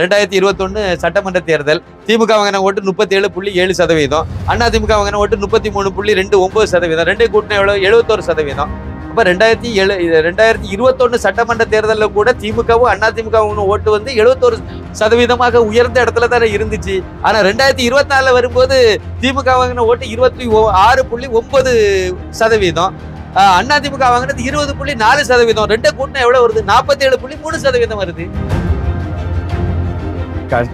ரெண்டாயிரத்தி இருபத்தொன்னு சட்டமன்ற தேர்தல் திமுக வாங்கின ஓட்டு முப்பத்தி ஏழு புள்ளி ஏழு சதவீதம் அண்ணா திமுக வாங்கின ஓட்டு முப்பத்தி மூணு புள்ளி ரெண்டு ஒன்பது சதவீதம் ரெண்டு கூட்டின எவ்வளோ எழுபத்தோரு சதவீதம் அப்போ ரெண்டாயிரத்தி ஏழு ரெண்டாயிரத்தி இருபத்தொன்னு சட்டமன்ற தேர்தலில் கூட திமுகவும் அண்ணா திமுகவும் ஓட்டு வந்து எழுபத்தோரு சதவீதமாக உயர்ந்த இடத்துல தானே இருந்துச்சு ஆனால் ரெண்டாயிரத்தி இருபத்தி நாலில் வரும்போது திமுக வாங்கின ஓட்டு இருபத்தி ஆறு புள்ளி ஒன்பது சதவீதம் அண்ணா திமுக வாங்கினது இருபது புள்ளி நாலு சதவீதம் ரெண்டு கூட்டினா எவ்வளோ வருது நாற்பத்தி ஏழு புள்ளி மூணு சதவீதம் வருது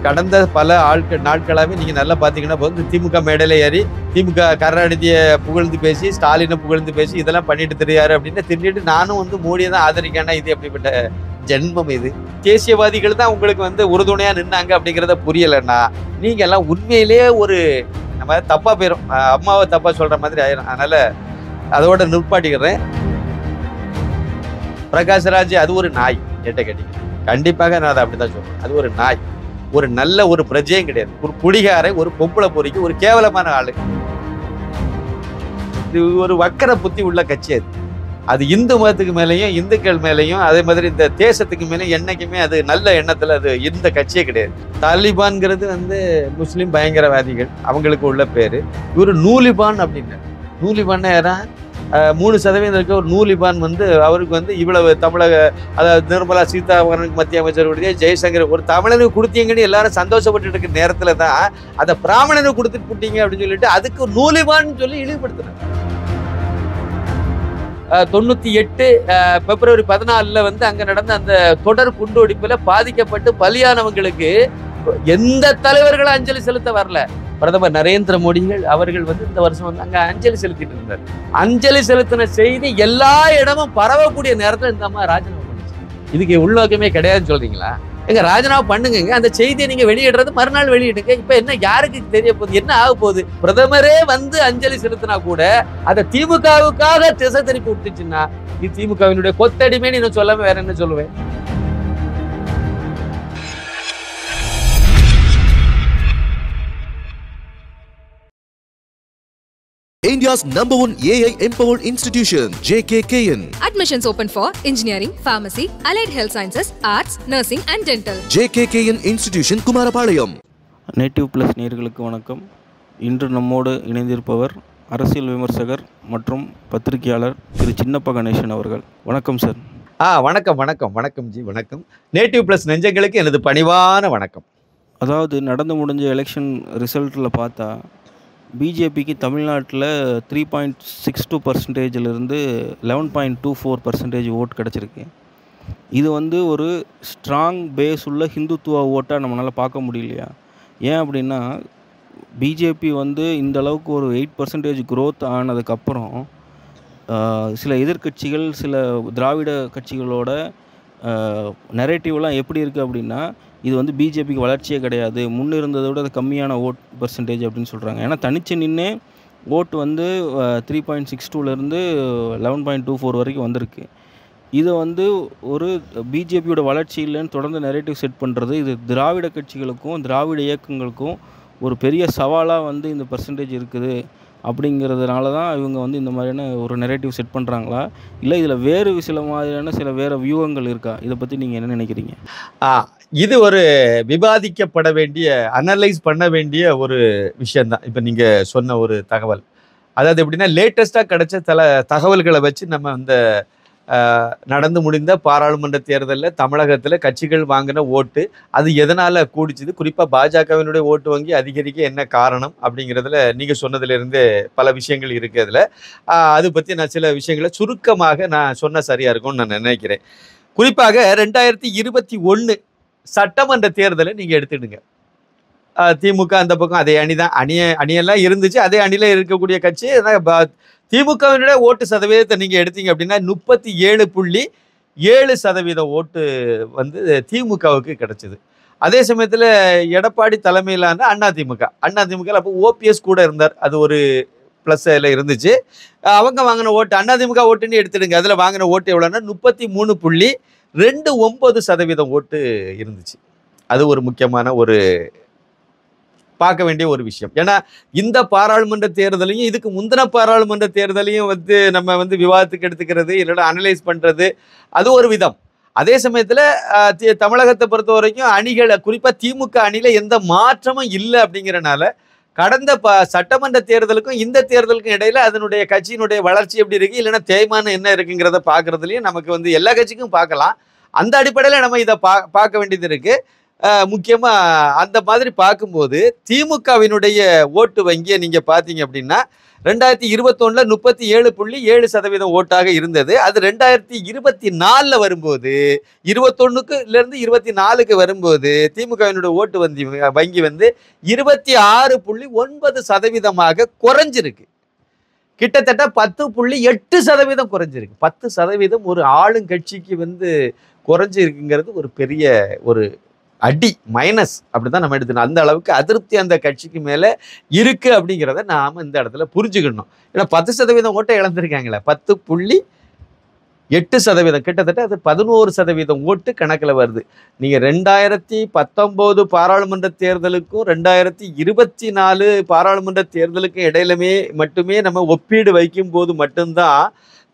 கடந்த பல ஆட்கள் நாட்களாகவே நீங்கள் நல்லா பார்த்தீங்கன்னா போது திமுக மேடையில் ஏறி திமுக கருணாநிதியை புகழ்ந்து பேசி ஸ்டாலினை புகழ்ந்து பேசி இதெல்லாம் பண்ணிட்டு தெரியாரு அப்படின்னு திரும்பிட்டு நானும் வந்து மோடியை தான் ஆதரிக்கானா இது அப்படிப்பட்ட ஜென்மம் இது தேசியவாதிகள் தான் உங்களுக்கு வந்து உறுதுணையாக நின்னாங்க அப்படிங்கிறத புரியலைன்னா நீங்கள் எல்லாம் உண்மையிலேயே ஒரு நம்ம தப்பாக போயிடும் அம்மாவை தப்பாக சொல்கிற மாதிரி ஆயிரும் அதனால் அதோட நிற்பாட்டிக்கிறேன் பிரகாஷ்ராஜ் அது ஒரு நாய் கேட்ட கேட்டீங்க கண்டிப்பாக நான் அதை அப்படி தான் சொல்கிறேன் அது ஒரு நாய் ஒரு நல்ல ஒரு பிரஜையும் கிடையாது ஒரு குடிகாரை ஒரு பொம்பளை பொறிக்கு ஒரு கேவலமான ஆளு இது ஒரு வக்கர புத்தி உள்ள கட்சி அது அது இந்து மதத்துக்கு மேலேயும் இந்துக்கள் மேலேயும் அதே மாதிரி இந்த தேசத்துக்கு மேலேயும் என்றைக்குமே அது நல்ல எண்ணத்தில் அது இந்த கட்சியே கிடையாது தாலிபான்கிறது வந்து முஸ்லீம் பயங்கரவாதிகள் அவங்களுக்கு உள்ள பேர் இவர் நூலிபான் அப்படின்னார் நூலிபான்னா யாரா மூணு சதவீதம் இருக்க ஒரு நூலிபான் வந்து அவருக்கு வந்து இவ்வளவு தமிழக அதாவது நிர்மலா சீதாராமனுக்கு மத்திய அமைச்சருடைய ஜெய்சங்கர் ஒரு தமிழனுக்கு கொடுத்தீங்கன்னு எல்லாரும் சந்தோஷப்பட்டு இருக்கிற நேரத்தில் தான் அந்த பிராமணனுக்கு கொடுத்துட்டு போட்டீங்க அப்படின்னு சொல்லிட்டு அதுக்கு நூலிபான்னு சொல்லி இழிவுபடுத்துனாங்க தொண்ணூற்றி எட்டு பிப்ரவரி பதினாலில் வந்து அங்கே நடந்த அந்த தொடர் வெடிப்பில் பாதிக்கப்பட்டு பலியானவங்களுக்கு எந்த தலைவர்களும் அஞ்சலி செலுத்த வரல பிரதமர் நரேந்திர மோடிகள் அவர்கள் வந்து இந்த வருஷம் வந்து அங்கே அஞ்சலி செலுத்திட்டு இருந்தார் அஞ்சலி செலுத்தின செய்தி எல்லா இடமும் பரவக்கூடிய நேரத்தில் இந்த அம்மா ராஜினாமா பண்ணுச்சு இதுக்கு உள்நோக்கமே கிடையாதுன்னு சொல்றீங்களா எங்க ராஜினாமா பண்ணுங்க அந்த செய்தியை நீங்க வெளியிடுறது மறுநாள் வெளியிடுங்க இப்ப என்ன யாருக்கு தெரிய போகுது என்ன ஆக போகுது பிரதமரே வந்து அஞ்சலி செலுத்தினா கூட அதை திமுகவுக்காக திசை திருப்பி விட்டுச்சுன்னா இது திமுகவினுடைய கொத்தடிமைன்னு இன்னும் சொல்லாம வேற என்ன சொல்லுவேன் India's number one AI empowered institution, JKKN. Admissions open for engineering, pharmacy, allied health sciences, arts, nursing and dental. JKKN Institution, Kumarapalayam. Native plus நேர்களுக்கு வணக்கம் இன்று நம்மோடு இணைந்திருப்பவர் அரசியல் விமர்சகர் மற்றும் பத்திரிகையாளர் திரு சின்னப்ப கணேசன் அவர்கள் வணக்கம் சார் ஆ வணக்கம் வணக்கம் வணக்கம் ஜி வணக்கம் நேட்டிவ் பிளஸ் நெஞ்சங்களுக்கு எனது பணிவான வணக்கம் அதாவது நடந்து முடிஞ்ச எலெக்ஷன் ரிசல்ட்டில் பார்த்தா பிஜேபிக்கு தமிழ்நாட்டில் த்ரீ பாயிண்ட் சிக்ஸ் டூ பர்சன்டேஜிலிருந்து eleven point two four percentage vote கிடச்சிருக்கு இது வந்து ஒரு ஸ்ட்ராங் பேஸ் உள்ள ஹிந்துத்துவ ஓட்டாக நம்மளால் பார்க்க முடியலையா ஏன் அப்படின்னா பிஜேபி வந்து இந்த அளவுக்கு ஒரு எயிட் பர்சன்டேஜ் க்ரோத் ஆனதுக்கப்புறம் சில எதிர்கட்சிகள் சில திராவிட கட்சிகளோட நெரேட்டிவ்லாம் எப்படி இருக்குது அப்படின்னா இது வந்து பிஜேபிக்கு வளர்ச்சியே கிடையாது முன்னே இருந்ததை விட கம்மியான ஓட் பர்சன்டேஜ் அப்படின்னு சொல்கிறாங்க ஏன்னா தனிச்சு நின்று ஓட்டு வந்து த்ரீ பாயிண்ட் சிக்ஸ் டூலேருந்து லெவன் பாயிண்ட் டூ ஃபோர் வரைக்கும் வந்திருக்கு இதை வந்து ஒரு பிஜேபியோட வளர்ச்சி இல்லைன்னு தொடர்ந்து நெரேட்டிவ் செட் பண்ணுறது இது திராவிட கட்சிகளுக்கும் திராவிட இயக்கங்களுக்கும் ஒரு பெரிய சவாலாக வந்து இந்த பர்சன்டேஜ் இருக்குது அப்படிங்கிறதுனால தான் இவங்க வந்து இந்த மாதிரியான ஒரு நெரேட்டிவ் செட் பண்ணுறாங்களா இல்லை இதில் வேறு சில மாதிரியான சில வேறு வியூகங்கள் இருக்கா இதை பற்றி நீங்கள் என்ன நினைக்கிறீங்க இது ஒரு விவாதிக்கப்பட வேண்டிய அனலைஸ் பண்ண வேண்டிய ஒரு விஷயந்தான் இப்போ நீங்கள் சொன்ன ஒரு தகவல் அதாவது எப்படின்னா லேட்டஸ்ட்டாக கிடைச்ச தல தகவல்களை வச்சு நம்ம இந்த நடந்து முடிந்த பாராளுமன்ற தேர்தலில் தமிழகத்தில் கட்சிகள் வாங்கின ஓட்டு அது எதனால் கூடிச்சுது குறிப்பாக பாஜகவினுடைய ஓட்டு வங்கி அதிகரிக்க என்ன காரணம் அப்படிங்கிறதுல நீங்கள் சொன்னதுலேருந்து பல விஷயங்கள் இருக்குது அதில் அதை பற்றி நான் சில விஷயங்களை சுருக்கமாக நான் சொன்ன சரியாக இருக்கும்னு நான் நினைக்கிறேன் குறிப்பாக ரெண்டாயிரத்தி இருபத்தி ஒன்று சட்டமன்ற தேர்தலை நீங்கள் எடுத்துடுங்க திமுக அந்த பக்கம் அதே அணி தான் அணிய அணியெல்லாம் இருந்துச்சு அதே அணியில் இருக்கக்கூடிய கட்சி திமுகவினுடைய ஓட்டு சதவீதத்தை நீங்கள் எடுத்தீங்க அப்படின்னா முப்பத்தி ஏழு புள்ளி ஏழு சதவீத ஓட்டு வந்து திமுகவுக்கு கிடைச்சிது அதே சமயத்தில் எடப்பாடி தலைமையிலான அண்ணா திமுக அண்ணா திமுக அப்போ ஓபிஎஸ் கூட இருந்தார் அது ஒரு ப்ளஸ் அதில் இருந்துச்சு அவங்க வாங்கின ஓட்டு அண்ணா திமுக ஓட்டுன்னு எடுத்துடுங்க அதில் வாங்கின ஓட்டு எவ்வளோன்னா முப்பத்தி மூணு புள்ளி ரெண்டு ஒம்பது சதவீதம் ஓட்டு இருந்துச்சு அது ஒரு முக்கியமான ஒரு பார்க்க வேண்டிய ஒரு விஷயம் ஏன்னா இந்த பாராளுமன்ற தேர்தலையும் இதுக்கு முந்தின பாராளுமன்ற தேர்தலையும் வந்து நம்ம வந்து விவாதத்துக்கு எடுத்துக்கிறது இல்லைனா அனலைஸ் பண்ணுறது அது ஒரு விதம் அதே சமயத்தில் தமிழகத்தை பொறுத்த வரைக்கும் அணிகளை குறிப்பாக திமுக அணியில் எந்த மாற்றமும் இல்லை அப்படிங்கிறனால கடந்த ப சட்டமன்ற தேர்தலுக்கும் இந்த தேர்தலுக்கும் இடையில அதனுடைய கட்சியினுடைய வளர்ச்சி எப்படி இருக்குது இல்லைன்னா தேய்மானம் என்ன இருக்குங்கிறத பார்க்குறதுலேயும் நமக்கு வந்து எல்லா கட்சிக்கும் பார்க்கலாம் அந்த அடிப்படையில் நம்ம இதை பா பார்க்க வேண்டியது இருக்குது முக்கியமாக அந்த மாதிரி பார்க்கும்போது திமுகவினுடைய ஓட்டு வங்கியை நீங்கள் பார்த்தீங்க அப்படின்னா ரெண்டாயிரத்தி இருபத்தொன்னில் முப்பத்தி ஏழு புள்ளி ஏழு சதவீதம் ஓட்டாக இருந்தது அது ரெண்டாயிரத்தி இருபத்தி நாலில் வரும்போது இருபத்தொன்னுக்குலேருந்து இருபத்தி நாலுக்கு வரும்போது திமுகவினுடைய ஓட்டு வந்தி வங்கி வந்து இருபத்தி ஆறு புள்ளி ஒன்பது சதவீதமாக குறைஞ்சிருக்கு கிட்டத்தட்ட பத்து புள்ளி எட்டு சதவீதம் குறைஞ்சிருக்கு பத்து சதவீதம் ஒரு ஆளுங்கட்சிக்கு வந்து குறைஞ்சிருக்குங்கிறது ஒரு பெரிய ஒரு அடி மைனஸ் அப்படி தான் நம்ம எடுத்துக்கணும் அந்த அளவுக்கு அதிருப்தி அந்த கட்சிக்கு மேலே இருக்குது அப்படிங்கிறத நாம் இந்த இடத்துல புரிஞ்சுக்கணும் ஏன்னா பத்து சதவீதம் ஓட்டை இழந்திருக்காங்களே பத்து புள்ளி எட்டு சதவீதம் கிட்டத்தட்ட அது பதினோரு சதவீதம் ஓட்டு கணக்கில் வருது நீங்கள் ரெண்டாயிரத்தி பத்தொம்போது பாராளுமன்ற தேர்தலுக்கும் ரெண்டாயிரத்தி இருபத்தி நாலு பாராளுமன்ற தேர்தலுக்கும் இடையிலுமே மட்டுமே நம்ம ஒப்பீடு வைக்கும்போது மட்டும்தான்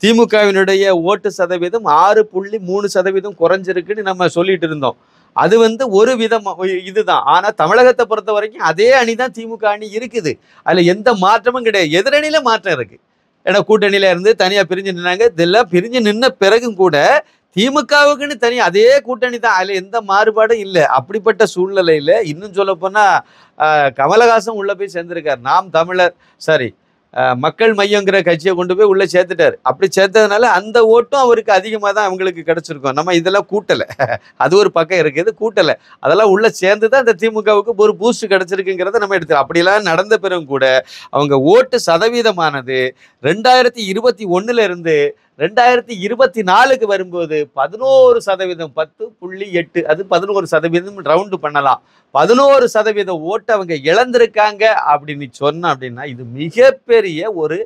திமுகவினுடைய ஓட்டு சதவீதம் ஆறு புள்ளி மூணு சதவீதம் குறைஞ்சிருக்குன்னு நம்ம சொல்லிட்டு இருந்தோம் அது வந்து ஒரு விதம் இதுதான் ஆனால் தமிழகத்தை பொறுத்த வரைக்கும் அதே அணி தான் திமுக அணி இருக்குது அதில் எந்த மாற்றமும் கிடையாது எதிரணியில் மாற்றம் இருக்குது ஏன்னா கூட்டணியில் இருந்து தனியாக பிரிஞ்சு நின்னாங்க இதெல்லாம் பிரிஞ்சு நின்ன பிறகும் கூட திமுகவுக்குன்னு தனி அதே கூட்டணி தான் அதில் எந்த மாறுபாடும் இல்லை அப்படிப்பட்ட சூழ்நிலையில் இன்னும் சொல்லப்போனால் கமலஹாசன் உள்ளே போய் சேர்ந்திருக்கார் நாம் தமிழர் சாரி மக்கள் மையங்கிற கட்சியை கொண்டு போய் உள்ளே சேர்த்துட்டார் அப்படி சேர்த்ததுனால அந்த ஓட்டும் அவருக்கு அதிகமாக தான் அவங்களுக்கு கிடச்சிருக்கும் நம்ம இதெல்லாம் கூட்டலை அது ஒரு பக்கம் இருக்குது கூட்டலை அதெல்லாம் உள்ளே சேர்ந்து தான் அந்த திமுகவுக்கு ஒரு பூஸ்ட் கிடச்சிருக்குங்கிறத நம்ம எடுத்து அப்படிலாம் நடந்த பிறகு கூட அவங்க ஓட்டு சதவீதமானது ரெண்டாயிரத்தி இருபத்தி ஒன்றுலேருந்து ரெண்டாயிரத்தி இருபத்தி நாலுக்கு வரும்போது பதினோரு சதவீதம் பத்து புள்ளி எட்டு அது பதினோரு சதவீதம் ரவுண்டு பண்ணலாம் பதினோரு சதவீத ஓட்டு அவங்க இழந்திருக்காங்க அப்படின்னு சொன்னோம் அப்படின்னா இது மிகப்பெரிய ஒரு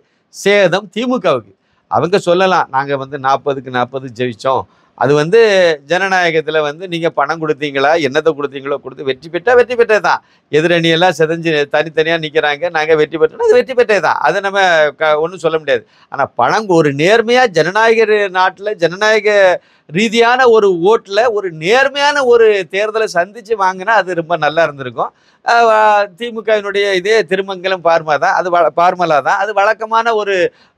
சேதம் திமுகவுக்கு அவங்க சொல்லலாம் நாங்கள் வந்து நாற்பதுக்கு நாற்பது ஜெயித்தோம் அது வந்து ஜனநாயகத்தில் வந்து நீங்கள் பணம் கொடுத்தீங்களா என்னத்தை கொடுத்தீங்களோ கொடுத்து வெற்றி பெற்றால் வெற்றி பெற்றே தான் எதிரணியெல்லாம் செதஞ்சு தனித்தனியாக நிற்கிறாங்க நாங்கள் வெற்றி பெற்றோம் அது வெற்றி பெற்றே தான் அதை நம்ம க ஒன்றும் சொல்ல முடியாது ஆனால் பணம் ஒரு நேர்மையாக ஜனநாயக நாட்டில் ஜனநாயக ரீதியான ஒரு ஓட்டில் ஒரு நேர்மையான ஒரு தேர்தலை சந்தித்து வாங்கினா அது ரொம்ப நல்லா இருந்திருக்கும் திமுகவினுடைய இதே திருமங்கலம் பார்மா தான் அது பார்மலா தான் அது வழக்கமான ஒரு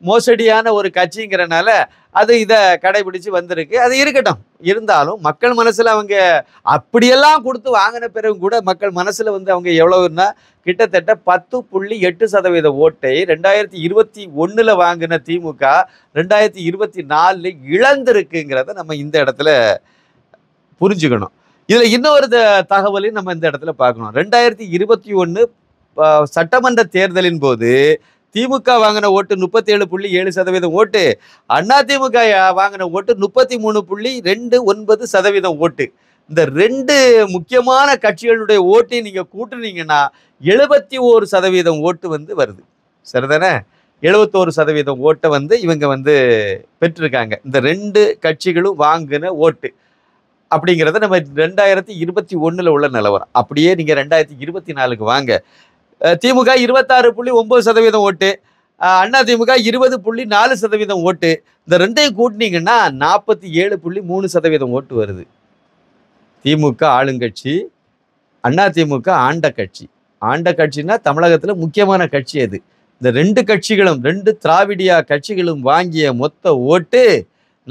மோசடியான ஒரு கட்சிங்கிறனால அது இதை கடைபிடிச்சு வந்திருக்கு அது இருக்கட்டும் இருந்தாலும் மக்கள் மனசில் அவங்க அப்படியெல்லாம் கொடுத்து வாங்கின பிறகு கூட மக்கள் மனசில் வந்து அவங்க எவ்வளவுன்னா கிட்டத்தட்ட பத்து புள்ளி எட்டு சதவீத ஓட்டை ரெண்டாயிரத்தி இருபத்தி ஒன்றில் வாங்கின திமுக ரெண்டாயிரத்தி இருபத்தி நாலில் இழந்திருக்குங்கிறத நம்ம இந்த இடத்துல புரிஞ்சுக்கணும் இதில் இன்னொரு தகவலையும் நம்ம இந்த இடத்துல பார்க்கணும் ரெண்டாயிரத்தி இருபத்தி ஒன்று சட்டமன்ற தேர்தலின் போது திமுக வாங்கின ஓட்டு முப்பத்தி ஏழு புள்ளி ஏழு சதவீதம் ஓட்டு அண்ணா திமுக வாங்கின ஓட்டு முப்பத்தி மூணு புள்ளி ரெண்டு ஒன்பது சதவீதம் ஓட்டு இந்த ரெண்டு முக்கியமான கட்சிகளுடைய ஓட்டை நீங்கள் கூட்டுனீங்கன்னா எழுபத்தி ஓரு சதவீதம் ஓட்டு வந்து வருது சரிதானே எழுபத்தோரு சதவீதம் ஓட்டை வந்து இவங்க வந்து பெற்றிருக்காங்க இந்த ரெண்டு கட்சிகளும் வாங்கின ஓட்டு அப்படிங்கிறத நம்ம ரெண்டாயிரத்தி இருபத்தி ஒன்றில் உள்ள நிலவரம் அப்படியே நீங்கள் ரெண்டாயிரத்தி இருபத்தி நாலுக்கு வாங்க திமுக இருபத்தாறு புள்ளி ஒன்பது சதவீதம் ஓட்டு அண்ணா திமுக இருபது புள்ளி நாலு சதவீதம் ஓட்டு இந்த ரெண்டையும் கூட்டினீங்கன்னா நாற்பத்தி ஏழு புள்ளி மூணு சதவீதம் ஓட்டு வருது திமுக ஆளுங்கட்சி அண்ணா திமுக ஆண்ட கட்சி ஆண்ட கட்சின்னா தமிழகத்தில் முக்கியமான கட்சி அது இந்த ரெண்டு கட்சிகளும் ரெண்டு திராவிடியா கட்சிகளும் வாங்கிய மொத்த ஓட்டு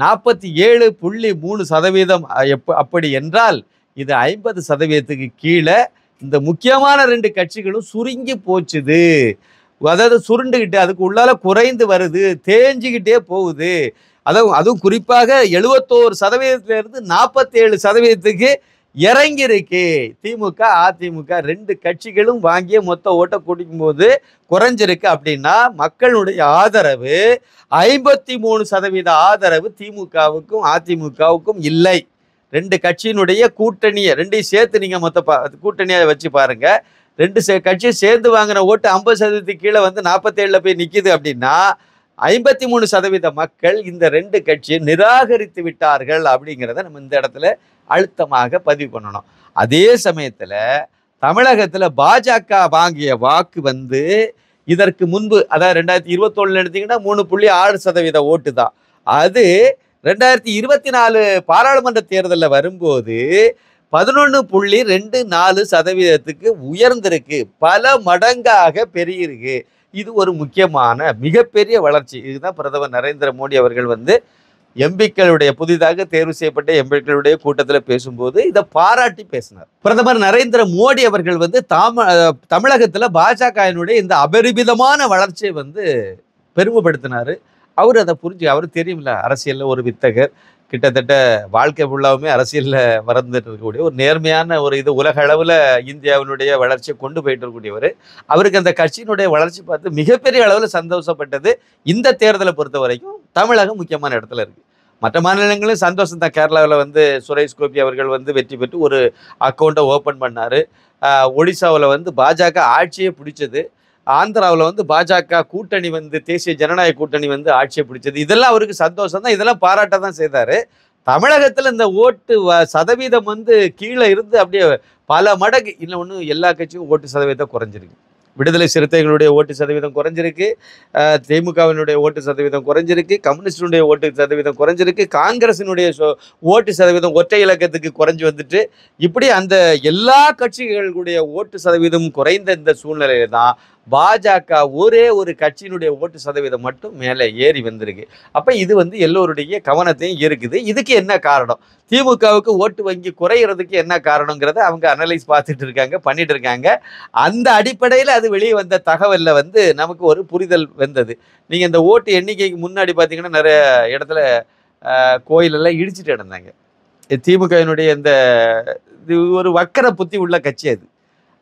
நாற்பத்தி ஏழு புள்ளி மூணு சதவீதம் அப்படி என்றால் இது ஐம்பது சதவீதத்துக்கு கீழே இந்த முக்கியமான ரெண்டு கட்சிகளும் சுருங்கி போச்சுது அதாவது சுருண்டுக்கிட்டு அதுக்கு உள்ளால குறைந்து வருது தேஞ்சிக்கிட்டே போகுது அதுவும் அதுவும் குறிப்பாக எழுபத்தோரு சதவீதத்திலிருந்து நாற்பத்தேழு சதவீதத்துக்கு இறங்கியிருக்கு திமுக அதிமுக ரெண்டு கட்சிகளும் வாங்கிய மொத்த ஓட்டை கூட்டிக்கும் போது குறைஞ்சிருக்கு அப்படின்னா மக்களுடைய ஆதரவு ஐம்பத்தி மூணு சதவீத ஆதரவு திமுகவுக்கும் அதிமுகவுக்கும் இல்லை ரெண்டு கட்சியினுடைய கூட்டணியை ரெண்டையும் சேர்த்து நீங்கள் மொத்த பா வச்சு பாருங்கள் ரெண்டு சே கட்சியும் சேர்ந்து வாங்கின ஓட்டு ஐம்பது சதவீதத்துக்கு கீழே வந்து நாற்பத்தேழில் போய் நிற்கிது அப்படின்னா ஐம்பத்தி மூணு சதவீத மக்கள் இந்த ரெண்டு கட்சியை நிராகரித்து விட்டார்கள் அப்படிங்கிறத நம்ம இந்த இடத்துல அழுத்தமாக பதிவு பண்ணணும் அதே சமயத்தில் தமிழகத்தில் பாஜக வாங்கிய வாக்கு வந்து இதற்கு முன்பு அதாவது ரெண்டாயிரத்தி இருபத்தொன்னு எடுத்திங்கன்னா மூணு புள்ளி ஆறு சதவீத ஓட்டு தான் அது ரெண்டாயிரத்தி இருபத்தி நாலு பாராளுமன்ற தேர்தலில் வரும்போது பதினொன்று புள்ளி ரெண்டு நாலு சதவீதத்துக்கு உயர்ந்திருக்கு பல மடங்காக பெருகிருக்கு இது ஒரு முக்கியமான மிகப்பெரிய வளர்ச்சி இதுதான் பிரதமர் நரேந்திர மோடி அவர்கள் வந்து எம்பிக்களுடைய புதிதாக தேர்வு செய்யப்பட்ட எம்பிக்களுடைய கூட்டத்தில் பேசும்போது இதை பாராட்டி பேசினார் பிரதமர் நரேந்திர மோடி அவர்கள் வந்து தாம தமிழகத்தில் பாஜகவினுடைய இந்த அபரிமிதமான வளர்ச்சியை வந்து பெருமைப்படுத்தினார் அவர் அதை புரிஞ்சு அவர் தெரியும்ல அரசியலில் ஒரு வித்தகர் கிட்டத்தட்ட வாழ்க்கை ஃபுல்லாவுமே அரசியலில் மறந்துட்டு இருக்கக்கூடிய ஒரு நேர்மையான ஒரு இது உலக அளவில் இந்தியாவினுடைய வளர்ச்சியை கொண்டு போயிட்டு இருக்கக்கூடியவர் அவருக்கு அந்த கட்சியினுடைய வளர்ச்சி பார்த்து மிகப்பெரிய அளவில் சந்தோஷப்பட்டது இந்த தேர்தலை பொறுத்த வரைக்கும் தமிழகம் முக்கியமான இடத்துல இருக்குது மற்ற மாநிலங்களும் சந்தோஷம் தான் கேரளாவில் வந்து சுரேஷ் கோபி அவர்கள் வந்து வெற்றி பெற்று ஒரு அக்கௌண்ட்டை ஓப்பன் பண்ணார் ஒடிசாவில் வந்து பாஜக ஆட்சியே பிடிச்சது ஆந்திராவில் வந்து பாஜக கூட்டணி வந்து தேசிய ஜனநாயக கூட்டணி வந்து ஆட்சியை பிடிச்சது இதெல்லாம் அவருக்கு சந்தோஷம் தான் இதெல்லாம் பாராட்ட தான் செய்தார் தமிழகத்தில் இந்த ஓட்டு சதவீதம் வந்து கீழே இருந்து அப்படியே பல மடங்கு இல்லை ஒன்று எல்லா கட்சியும் ஓட்டு சதவீதம் குறைஞ்சிருக்கு விடுதலை சிறுத்தைகளுடைய ஓட்டு சதவீதம் குறைஞ்சிருக்கு திமுகவினுடைய ஓட்டு சதவீதம் குறைஞ்சிருக்கு கம்யூனிஸ்டினுடைய ஓட்டு சதவீதம் குறைஞ்சிருக்கு காங்கிரசினுடைய ஓட்டு சதவீதம் ஒற்றை இலக்கத்துக்கு குறைஞ்சி வந்துட்டு இப்படி அந்த எல்லா கட்சிகளுடைய ஓட்டு சதவீதம் குறைந்த இந்த சூழ்நிலையில தான் பாஜக ஒரே ஒரு கட்சியினுடைய ஓட்டு சதவீதம் மட்டும் மேலே ஏறி வந்திருக்கு அப்போ இது வந்து எல்லோருடைய கவனத்தையும் இருக்குது இதுக்கு என்ன காரணம் திமுகவுக்கு ஓட்டு வங்கி குறையிறதுக்கு என்ன காரணங்கிறத அவங்க அனலைஸ் பார்த்துட்டு இருக்காங்க பண்ணிட்டு இருக்காங்க அந்த அடிப்படையில் அது வெளியே வந்த தகவலில் வந்து நமக்கு ஒரு புரிதல் வந்தது நீங்கள் இந்த ஓட்டு எண்ணிக்கைக்கு முன்னாடி பார்த்தீங்கன்னா நிறைய இடத்துல கோயிலெல்லாம் இடிச்சிட்டு இருந்தாங்க திமுகவினுடைய இந்த இது ஒரு வக்கர புத்தி உள்ள கட்சி அது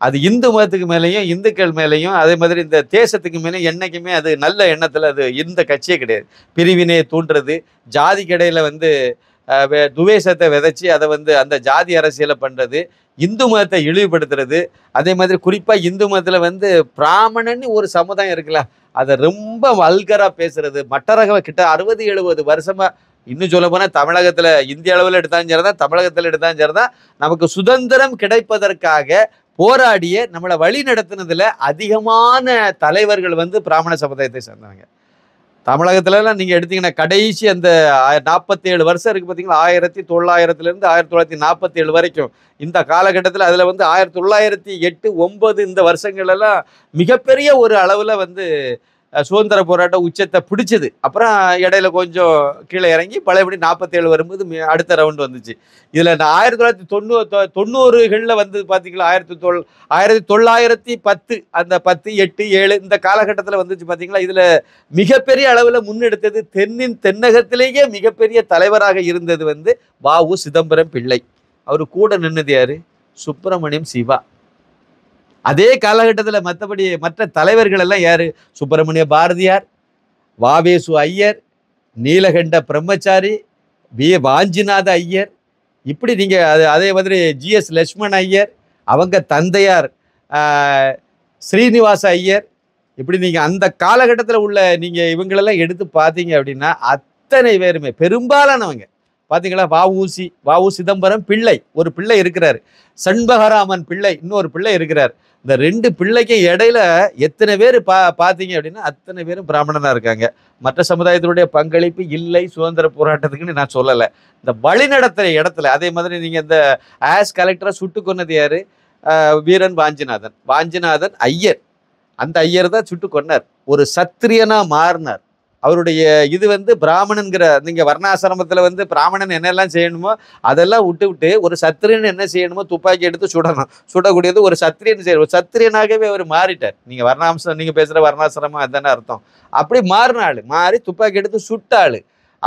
அது இந்து மதத்துக்கு மேலேயும் இந்துக்கள் மேலேயும் அதே மாதிரி இந்த தேசத்துக்கு மேலேயும் என்றைக்குமே அது நல்ல எண்ணத்தில் அது இந்த கட்சியே கிடையாது பிரிவினையை தூண்டுறது ஜாதி கடையில் வந்து துவேஷத்தை விதைச்சி அதை வந்து அந்த ஜாதி அரசியலை பண்ணுறது இந்து மதத்தை இழிவுபடுத்துறது அதே மாதிரி குறிப்பாக இந்து மதத்தில் வந்து பிராமணன்னு ஒரு சமுதாயம் இருக்குல்ல அதை ரொம்ப வல்கராக பேசுறது மட்டரக கிட்ட அறுபது எழுபது வருஷமாக இன்னும் சொல்ல போனால் தமிழகத்தில் இந்திய அளவில் எடுத்தாலும் சரிதான் தமிழகத்தில் எடுத்தாலும் சரி நமக்கு சுதந்திரம் கிடைப்பதற்காக போராடிய நம்மளை வழி நடத்தினதுல அதிகமான தலைவர்கள் வந்து பிராமண சமுதாயத்தை சேர்ந்தவங்க தமிழகத்துலலாம் நீங்கள் எடுத்தீங்கன்னா கடைசி அந்த நாற்பத்தி ஏழு வருஷம் இருக்குது பார்த்தீங்களா ஆயிரத்தி தொள்ளாயிரத்துலேருந்து ஆயிரத்தி தொள்ளாயிரத்தி நாற்பத்தி ஏழு வரைக்கும் இந்த காலகட்டத்தில் அதில் வந்து ஆயிரத்தி தொள்ளாயிரத்தி எட்டு ஒம்பது இந்த வருஷங்களெல்லாம் மிகப்பெரிய ஒரு அளவில் வந்து சுதந்திர போராட்ட உச்சத்தை பிடிச்சது அப்புறம் இடையில கொஞ்சம் கீழே இறங்கி பழையபடி நாற்பத்தேழு வரும்போது அடுத்த ரவுண்டு வந்துச்சு இதில் இந்த ஆயிரத்தி தொள்ளாயிரத்தி தொண்ணூறு தொண்ணூறுகளில் வந்து பார்த்தீங்களா ஆயிரத்தி தொள் ஆயிரத்தி தொள்ளாயிரத்தி பத்து அந்த பத்து எட்டு ஏழு இந்த காலகட்டத்தில் வந்துச்சு பார்த்தீங்களா இதில் மிகப்பெரிய அளவில் முன்னெடுத்தது தென்னின் தென்னகத்திலேயே மிகப்பெரிய தலைவராக இருந்தது வந்து வாவு சிதம்பரம் பிள்ளை அவர் கூட நின்னது யார் சுப்பிரமணியம் சிவா அதே காலகட்டத்தில் மற்றபடி மற்ற தலைவர்கள் எல்லாம் யார் சுப்பிரமணிய பாரதியார் வாவேசு ஐயர் நீலகண்ட பிரம்மச்சாரி வி வாஞ்சிநாத ஐயர் இப்படி நீங்கள் அது அதே மாதிரி ஜிஎஸ் லக்ஷ்மண் ஐயர் அவங்க தந்தையார் ஸ்ரீனிவாச ஐயர் இப்படி நீங்கள் அந்த காலகட்டத்தில் உள்ள நீங்கள் இவங்களெல்லாம் எடுத்து பார்த்தீங்க அப்படின்னா அத்தனை பேருமே பெரும்பாலானவங்க பார்த்தீங்களா வா வாவு சிதம்பரம் பிள்ளை ஒரு பிள்ளை இருக்கிறார் சண்பகராமன் பிள்ளை இன்னொரு பிள்ளை இருக்கிறார் இந்த ரெண்டு பிள்ளைக்கும் இடையில எத்தனை பேர் பா பார்த்தீங்க அப்படின்னா அத்தனை பேரும் பிராமணனாக இருக்காங்க மற்ற சமுதாயத்தினுடைய பங்களிப்பு இல்லை சுதந்திர போராட்டத்துக்குன்னு நான் சொல்லலை இந்த வழி நடத்துகிற இடத்துல அதே மாதிரி நீங்கள் இந்த ஆஸ் கலெக்டராக சுட்டு கொன்னது யார் வீரன் வாஞ்சிநாதன் வாஞ்சிநாதன் ஐயர் அந்த ஐயர் தான் சுட்டு கொன்னார் ஒரு சத்திரியனாக மாறினார் அவருடைய இது வந்து பிராமணன்கிற நீங்கள் வர்ணாசிரமத்தில் வந்து பிராமணன் என்னெல்லாம் செய்யணுமோ அதெல்லாம் விட்டு விட்டு ஒரு சத்திரியன் என்ன செய்யணுமோ துப்பாக்கி எடுத்து சுடணும் சுடக்கூடியது ஒரு சத்திரியன் செய்யணும் ஒரு சத்திரியனாகவே அவர் மாறிட்டார் நீங்கள் வர்ணாம்சம் நீங்கள் பேசுகிற வர்ணாசிரமம் அதுதானே அர்த்தம் அப்படி மாறினாள் மாறி துப்பாக்கி எடுத்து சுட்டாள்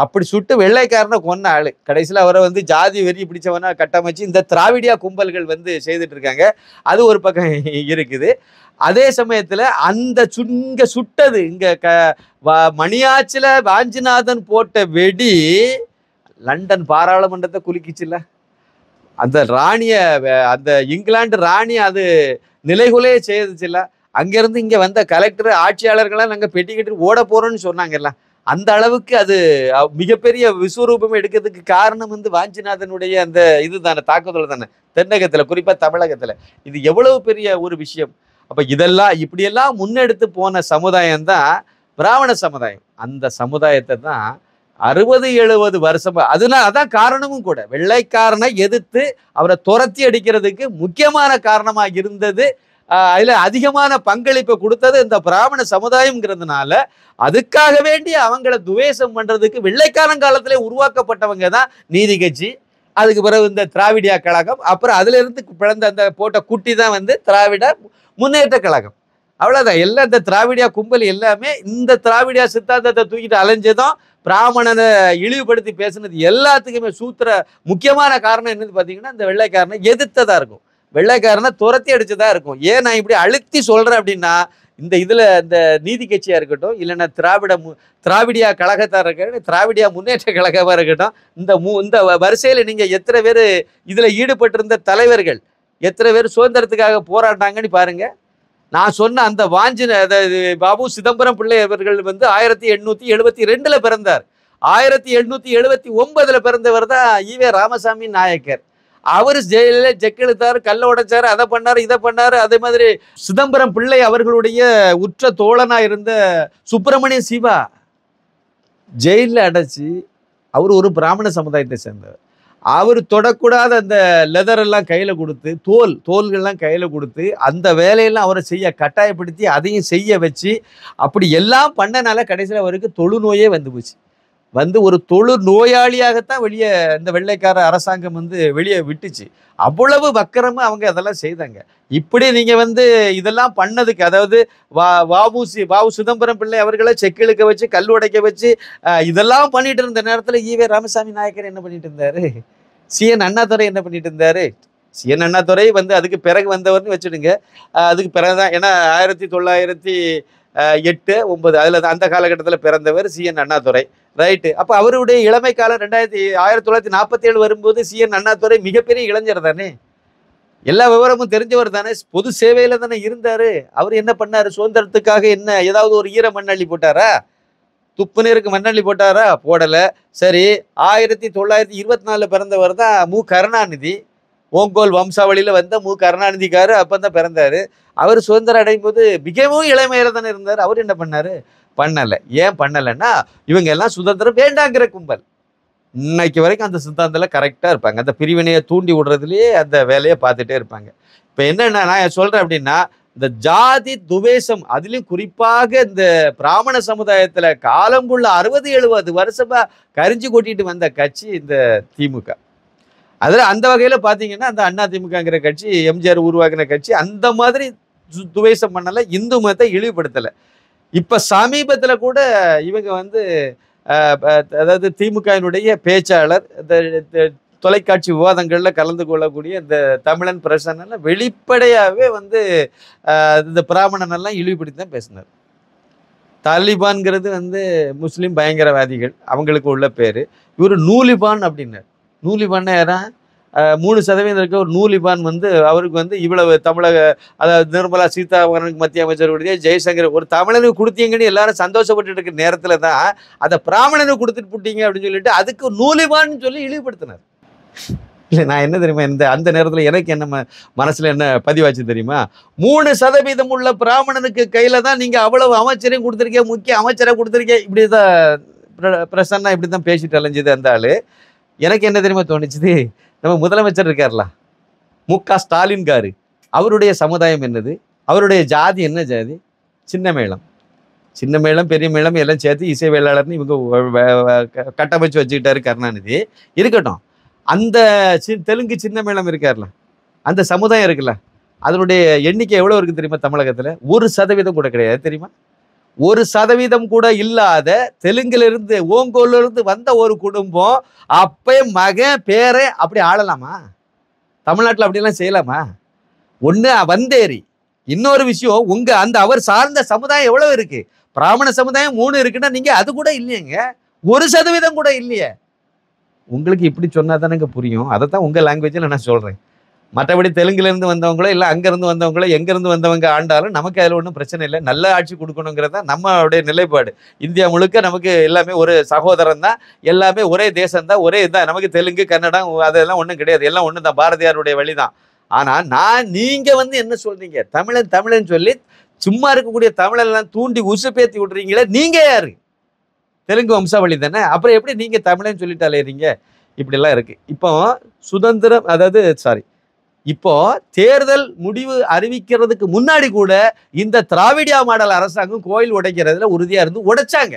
அப்படி சுட்டு வெள்ளைக்காரனை கொன்ன ஆளு கடைசியில் அவரை வந்து ஜாதி வெறி பிடிச்சவனா கட்டமைச்சு இந்த திராவிடியா கும்பல்கள் வந்து செய்துட்டு இருக்காங்க அது ஒரு பக்கம் இருக்குது அதே சமயத்தில் அந்த சுங்க சுட்டது இங்கே க மணியாச்சில் வாஞ்சிநாதன் போட்ட வெடி லண்டன் பாராளுமன்றத்தை குலுக்கிச்சுல அந்த ராணிய அந்த இங்கிலாந்து ராணி அது நிலைகுலையே செய்துச்சுல்ல அங்கேருந்து இங்கே வந்த கலெக்டர் ஆட்சியாளர்கள்லாம் நாங்கள் பெட்டிக்கிட்டு ஓட போகிறோன்னு சொன்னாங்கல்ல அந்த அளவுக்கு அது மிகப்பெரிய விஸ்வரூபம் எடுக்கிறதுக்கு காரணம் வந்து வாஞ்சிநாதனுடைய அந்த இது தானே தாக்குதல் தானே தென்னகத்தில் குறிப்பாக தமிழகத்தில் இது எவ்வளவு பெரிய ஒரு விஷயம் அப்போ இதெல்லாம் இப்படியெல்லாம் முன்னெடுத்து போன சமுதாயம் தான் பிராமண சமுதாயம் அந்த சமுதாயத்தை தான் அறுபது எழுபது வருஷம் அதனால அதான் காரணமும் கூட வெள்ளைக்காரனை எதிர்த்து அவரை துரத்தி அடிக்கிறதுக்கு முக்கியமான காரணமாக இருந்தது அதில் அதிகமான பங்களிப்பை கொடுத்தது இந்த பிராமண சமுதாயம்ங்கிறதுனால அதுக்காக வேண்டி அவங்கள துவேஷம் பண்ணுறதுக்கு வெள்ளைக்காரன் காலத்திலே உருவாக்கப்பட்டவங்க தான் நீதி கட்சி அதுக்கு பிறகு இந்த திராவிடியா கழகம் அப்புறம் அதிலிருந்து பிறந்த அந்த போட்ட குட்டி தான் வந்து திராவிட முன்னேற்ற கழகம் அவ்வளோதான் எல்லாம் இந்த திராவிடியா கும்பல் எல்லாமே இந்த திராவிடியா சித்தாந்தத்தை தூக்கிட்டு அலைஞ்சதும் பிராமணனை இழிவுபடுத்தி பேசுனது எல்லாத்துக்குமே சூத்திர முக்கியமான காரணம் என்னன்னு பார்த்தீங்கன்னா இந்த வெள்ளைக்காரனை எதிர்த்ததாக இருக்கும் வெள்ளைக்காரனை துரத்தி அடிச்சுதான் இருக்கும் ஏன் நான் இப்படி அழுத்தி சொல்றேன் அப்படின்னா இந்த இதில் இந்த நீதி கட்சியாக இருக்கட்டும் இல்லைன்னா திராவிட மு திராவிடியா கழகத்தா இருக்கட்டும் திராவிடியா முன்னேற்ற கழகமாக இருக்கட்டும் இந்த மு இந்த வரிசையில் நீங்கள் எத்தனை பேர் இதில் ஈடுபட்டிருந்த தலைவர்கள் எத்தனை பேர் சுதந்திரத்துக்காக போராட்டாங்கன்னு பாருங்கள் நான் சொன்ன அந்த வாஞ்சின அதாவது பாபு சிதம்பரம் பிள்ளை அவர்கள் வந்து ஆயிரத்தி எண்ணூற்றி எழுபத்தி ரெண்டில் பிறந்தார் ஆயிரத்தி எழுநூத்தி எழுபத்தி ஒன்பதுல பிறந்தவர் தான் ஈவே ராமசாமி நாயக்கர் அவர் ஜெயிலில் ஜெக்கெழுத்தார் கல்லை உடைச்சார் அதை பண்ணார் இதை பண்ணார் அதே மாதிரி சிதம்பரம் பிள்ளை அவர்களுடைய உற்ற தோழனாக இருந்த சுப்பிரமணிய சிவா ஜெயிலில் அடைச்சி அவர் ஒரு பிராமண சமுதாயத்தை சேர்ந்தவர் அவர் தொடக்கூடாத அந்த லெதர் எல்லாம் கையில் கொடுத்து தோல் தோல்கள்லாம் கையில் கொடுத்து அந்த வேலையெல்லாம் அவரை செய்ய கட்டாயப்படுத்தி அதையும் செய்ய வச்சு அப்படி எல்லாம் பண்ணனால கடைசியில் அவருக்கு தொழுநோயே வந்து போச்சு வந்து ஒரு தொழு நோயாளியாகத்தான் வெளியே இந்த வெள்ளைக்கார அரசாங்கம் வந்து வெளியே விட்டுச்சு அவ்வளவு வக்கரமும் அவங்க அதெல்லாம் செய்தாங்க இப்படி நீங்கள் வந்து இதெல்லாம் பண்ணதுக்கு அதாவது வா வாவுசி வாவு சிதம்பரம் பிள்ளை அவர்களை செக் இழுக்க வச்சு கல் உடைக்க வச்சு இதெல்லாம் பண்ணிட்டு இருந்த நேரத்தில் ஈவே ராமசாமி நாயக்கர் என்ன பண்ணிட்டு இருந்தாரு சிஎன் அண்ணாதுரை என்ன பண்ணிட்டு இருந்தாரு சிஎன் அண்ணாதுரை வந்து அதுக்கு பிறகு வந்தவர்னு வச்சுடுங்க அதுக்கு பிறகு தான் ஏன்னா ஆயிரத்தி தொள்ளாயிரத்தி எட்டு ஒன்பது அதில் அந்த காலகட்டத்தில் பிறந்தவர் சி என் அண்ணாதுரை ரைட்டு அப்போ அவருடைய இளமை காலம் ரெண்டாயிரத்தி ஆயிரத்தி தொள்ளாயிரத்தி நாற்பத்தி ஏழு வரும்போது சி என் அண்ணாதுரை மிகப்பெரிய இளைஞர் தானே எல்லா விவரமும் தெரிஞ்சவர் தானே பொது சேவையில் தானே இருந்தார் அவர் என்ன பண்ணார் சுதந்திரத்துக்காக என்ன ஏதாவது ஒரு ஈர மண்ணள்ளி போட்டாரா துப்புநீருக்கு மண்ணள்ளி போட்டாரா போடலை சரி ஆயிரத்தி தொள்ளாயிரத்தி இருபத்தி நாலில் பிறந்தவர் தான் மு கருணாநிதி ஓங்கோல் வம்சாவளியில் வந்த மு கருணாநிதிக்காரு அப்போ தான் பிறந்தார் அவர் சுதந்திரம் அடையும் போது மிகவும் இளமையில தானே இருந்தார் அவர் என்ன பண்ணார் பண்ணலை ஏன் பண்ணலைன்னா இவங்க எல்லாம் சுதந்திரம் வேண்டாங்கிற கும்பல் இன்னைக்கு வரைக்கும் அந்த சித்தாந்தில் கரெக்டாக இருப்பாங்க அந்த பிரிவினையை தூண்டி விடுறதுலேயே அந்த வேலையை பார்த்துட்டே இருப்பாங்க இப்போ என்னென்ன நான் சொல்கிறேன் அப்படின்னா இந்த ஜாதி துவேஷம் அதுலேயும் குறிப்பாக இந்த பிராமண சமுதாயத்தில் காலங்குள்ள அறுபது எழுபது வருஷமாக கரிஞ்சு கொட்டிட்டு வந்த கட்சி இந்த திமுக அதில் அந்த வகையில் பார்த்தீங்கன்னா அந்த அண்ணா திமுகங்கிற கட்சி எம்ஜிஆர் உருவாக்கின கட்சி அந்த மாதிரி துவேஷம் பண்ணலை இந்து மதத்தை இழிவுபடுத்தலை இப்போ சமீபத்தில் கூட இவங்க வந்து அதாவது திமுகவினுடைய பேச்சாளர் இந்த தொலைக்காட்சி விவாதங்களில் கலந்து கொள்ளக்கூடிய இந்த தமிழன் பிரசன்னெல்லாம் வெளிப்படையாகவே வந்து இந்த பிராமணனெல்லாம் இழிவுபடுத்தி தான் பேசினார் தாலிபான்கிறது வந்து முஸ்லீம் பயங்கரவாதிகள் அவங்களுக்கு உள்ள பேர் இவர் நூலிபான் அப்படின்னார் நூலிபான் யாரா மூணு சதவீதம் இருக்க ஒரு நூலிபான் வந்து அவருக்கு வந்து இவ்வளவு தமிழக அதாவது நிர்மலா சீதாராமனுக்கு மத்திய அமைச்சர் கொடுத்தே ஜெய்சங்கர் ஒரு தமிழனுக்கு கொடுத்தீங்கன்னு எல்லாரும் சந்தோஷப்பட்டு இருக்கிற நேரத்தில் தான் அதை பிராமணனுக்கு கொடுத்துட்டு போட்டீங்க அப்படின்னு சொல்லிட்டு அதுக்கு நூலிபான்னு சொல்லி இழிவுபடுத்தினார் இல்லை நான் என்ன தெரியுமா இந்த அந்த நேரத்தில் எனக்கு என்ன மனசில் என்ன பதிவாச்சு தெரியுமா மூணு சதவீதம் உள்ள பிராமணனுக்கு கையில் தான் நீங்கள் அவ்வளவு அமைச்சரையும் கொடுத்துருக்கீங்க முக்கிய அமைச்சரை கொடுத்துருக்கீங்க இப்படி தான் பிரசன்னா இப்படி தான் பேசிட்டு அலைஞ்சது அந்த ஆள் எனக்கு என்ன தெரியுமா தோணுச்சுது நம்ம முதலமைச்சர் இருக்கார்ல மு க ஸ்டாலின் காரு அவருடைய சமுதாயம் என்னது அவருடைய ஜாதி என்ன ஜாதி சின்ன மேளம் சின்ன மேளம் பெரிய மேளம் எல்லாம் சேர்த்து இசை வேளாளர்னு இவங்க கட்டமைச்சு வச்சுக்கிட்டாரு கருணாநிதி இருக்கட்டும் அந்த சி தெலுங்கு சின்ன மேளம் இருக்கார்ல அந்த சமுதாயம் இருக்குல்ல அதனுடைய எண்ணிக்கை எவ்வளோ இருக்குது தெரியுமா தமிழகத்தில் ஒரு சதவீதம் கூட கிடையாது தெரியுமா ஒரு சதவீதம் கூட இல்லாத தெலுங்கிலிருந்து ஓங்கோலிருந்து வந்த ஒரு குடும்பம் அப்பே மகன் பேரே அப்படி ஆளலாமா தமிழ்நாட்டில் அப்படிலாம் செய்யலாமா ஒன்று வந்தேரி இன்னொரு விஷயம் உங்கள் அந்த அவர் சார்ந்த சமுதாயம் எவ்வளோ இருக்குது பிராமண சமுதாயம் மூணு இருக்குன்னா நீங்கள் அது கூட இல்லையங்க ஒரு சதவீதம் கூட இல்லையே உங்களுக்கு இப்படி சொன்னால் தானேங்க புரியும் அதை தான் உங்கள் லாங்குவேஜில் நான் சொல்கிறேன் மற்றபடி தெலுங்குலேருந்து வந்தவங்களோ இல்லை அங்கேருந்து வந்தவங்களோ எங்கேருந்து வந்தவங்க ஆண்டாலும் நமக்கு அதில் ஒன்றும் பிரச்சனை இல்லை நல்ல ஆட்சி கொடுக்கணுங்கிறது தான் நம்மளுடைய நிலைப்பாடு இந்தியா முழுக்க நமக்கு எல்லாமே ஒரு சகோதரன் தான் எல்லாமே ஒரே தேசம் தான் ஒரே இதுதான் நமக்கு தெலுங்கு கன்னடம் அதெல்லாம் ஒன்றும் கிடையாது எல்லாம் ஒன்று தான் பாரதியாருடைய வழி தான் ஆனால் நான் நீங்கள் வந்து என்ன சொல்கிறீங்க தமிழன் தமிழன் சொல்லி சும்மா இருக்கக்கூடிய தமிழெல்லாம் தூண்டி உசுப்பேத்தி விட்றீங்களே நீங்கள் யார் தெலுங்கு வம்சாவளி தானே அப்புறம் எப்படி நீங்கள் தமிழன்னு சொல்லிட்டு அலையிறீங்க இப்படிலாம் இருக்குது இப்போ சுதந்திரம் அதாவது சாரி இப்போ தேர்தல் முடிவு அறிவிக்கிறதுக்கு முன்னாடி கூட இந்த திராவிடியா மாடல் அரசாங்கம் கோயில் உடைக்கிறதுல உறுதியாக இருந்து உடைச்சாங்க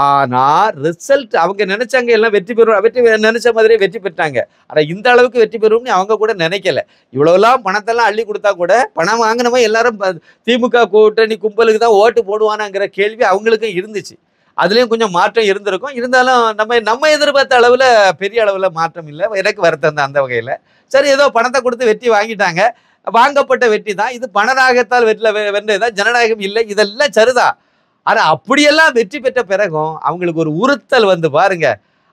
ஆனால் ரிசல்ட் அவங்க நினைச்சாங்க எல்லாம் வெற்றி பெறும் வெற்றி நினைச்ச மாதிரியே வெற்றி பெற்றாங்க ஆனால் இந்த அளவுக்கு வெற்றி பெறும்னு அவங்க கூட நினைக்கல இவ்வளோலாம் பணத்தெல்லாம் அள்ளி கொடுத்தா கூட பணம் வாங்கினவன் எல்லாரும் திமுக கூட்டணி கும்பலுக்கு தான் ஓட்டு போடுவானாங்கிற கேள்வி அவங்களுக்கும் இருந்துச்சு அதுலேயும் கொஞ்சம் மாற்றம் இருந்திருக்கும் இருந்தாலும் நம்ம நம்ம எதிர்பார்த்த அளவில் பெரிய அளவில் மாற்றம் இல்லை எனக்கு வருத்தம் தான் அந்த வகையில் சரி ஏதோ பணத்தை கொடுத்து வெற்றி வாங்கிட்டாங்க வாங்கப்பட்ட வெற்றி தான் இது பணநாயகத்தால் வெற்றில வென்றதுதான் ஜனநாயகம் இல்லை இதெல்லாம் சரிதான் ஆனால் அப்படியெல்லாம் வெற்றி பெற்ற பிறகும் அவங்களுக்கு ஒரு உறுத்தல் வந்து பாருங்க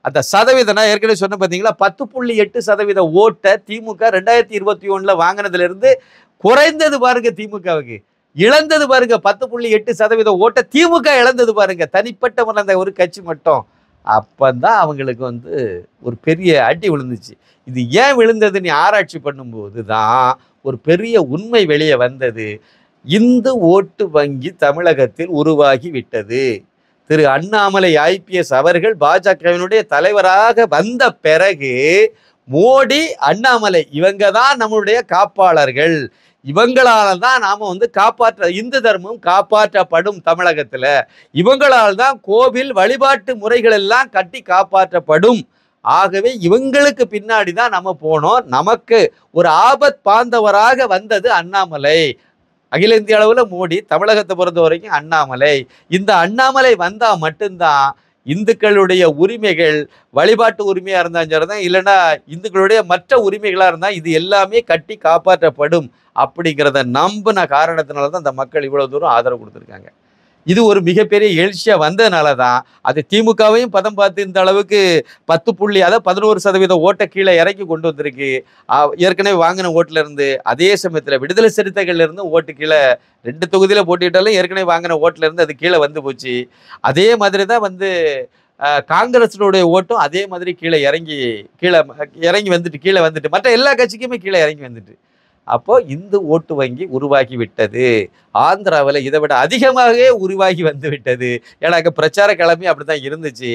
அந்த சதவீதம் நான் ஏற்கனவே சொன்ன பார்த்தீங்களா பத்து புள்ளி எட்டு சதவீத ஓட்டை திமுக ரெண்டாயிரத்தி இருபத்தி ஒன்றில் வாங்கினதுலேருந்து குறைந்தது பாருங்க திமுகவுக்கு இழந்தது பாருங்க பத்து புள்ளி எட்டு சதவீத ஓட்டை திமுக இழந்தது பாருங்க தனிப்பட்ட ஒரு கட்சி மட்டும் அப்போ தான் அவங்களுக்கு வந்து ஒரு பெரிய அடி விழுந்துச்சு இது ஏன் விழுந்ததுன்னு ஆராய்ச்சி பண்ணும்போது தான் ஒரு பெரிய உண்மை வெளியே வந்தது இந்து ஓட்டு வங்கி தமிழகத்தில் உருவாகி விட்டது திரு அண்ணாமலை ஐபிஎஸ் அவர்கள் பாஜகவினுடைய தலைவராக வந்த பிறகு மோடி அண்ணாமலை இவங்க தான் நம்மளுடைய காப்பாளர்கள் இவங்களால தான் நாம் வந்து காப்பாற்ற இந்து தர்மம் காப்பாற்றப்படும் தமிழகத்தில் இவங்களால் தான் கோவில் வழிபாட்டு முறைகள் எல்லாம் கட்டி காப்பாற்றப்படும் ஆகவே இவங்களுக்கு பின்னாடி தான் நம்ம போனோம் நமக்கு ஒரு ஆபத் பாந்தவராக வந்தது அண்ணாமலை அகில இந்திய அளவில் மோடி தமிழகத்தை பொறுத்த வரைக்கும் அண்ணாமலை இந்த அண்ணாமலை வந்தால் மட்டும்தான் இந்துக்களுடைய உரிமைகள் வழிபாட்டு உரிமையாக இருந்தாலும் சரி தான் இல்லைன்னா இந்துக்களுடைய மற்ற உரிமைகளாக இருந்தால் இது எல்லாமே கட்டி காப்பாற்றப்படும் அப்படிங்கிறத நம்பின காரணத்தினால தான் அந்த மக்கள் இவ்வளோ தூரம் ஆதரவு கொடுத்துருக்காங்க இது ஒரு மிகப்பெரிய எழுச்சியாக வந்ததுனால தான் அது திமுகவையும் பதம் பார்த்து இந்த அளவுக்கு பத்து புள்ளி அதாவது பதினோரு சதவீத ஓட்டை கீழே இறக்கி கொண்டு வந்திருக்கு ஏற்கனவே வாங்கின ஓட்டிலேருந்து அதே சமயத்தில் விடுதலை சிறுத்தைகள்லேருந்து ஓட்டு கீழே ரெண்டு தொகுதியில் போட்டிட்டாலும் ஏற்கனவே வாங்கின ஓட்டிலேருந்து அது கீழே வந்து போச்சு அதே மாதிரி தான் வந்து காங்கிரஸினுடைய ஓட்டும் அதே மாதிரி கீழே இறங்கி கீழே இறங்கி வந்துட்டு கீழே வந்துட்டு மற்ற எல்லா கட்சிக்குமே கீழே இறங்கி வந்துட்டு அப்போது இந்து ஓட்டு வங்கி உருவாகி விட்டது ஆந்திராவில் இதை விட அதிகமாகவே உருவாகி வந்து விட்டது ஏன்னா அங்கே பிரச்சார கிளம்பி அப்படி தான் இருந்துச்சு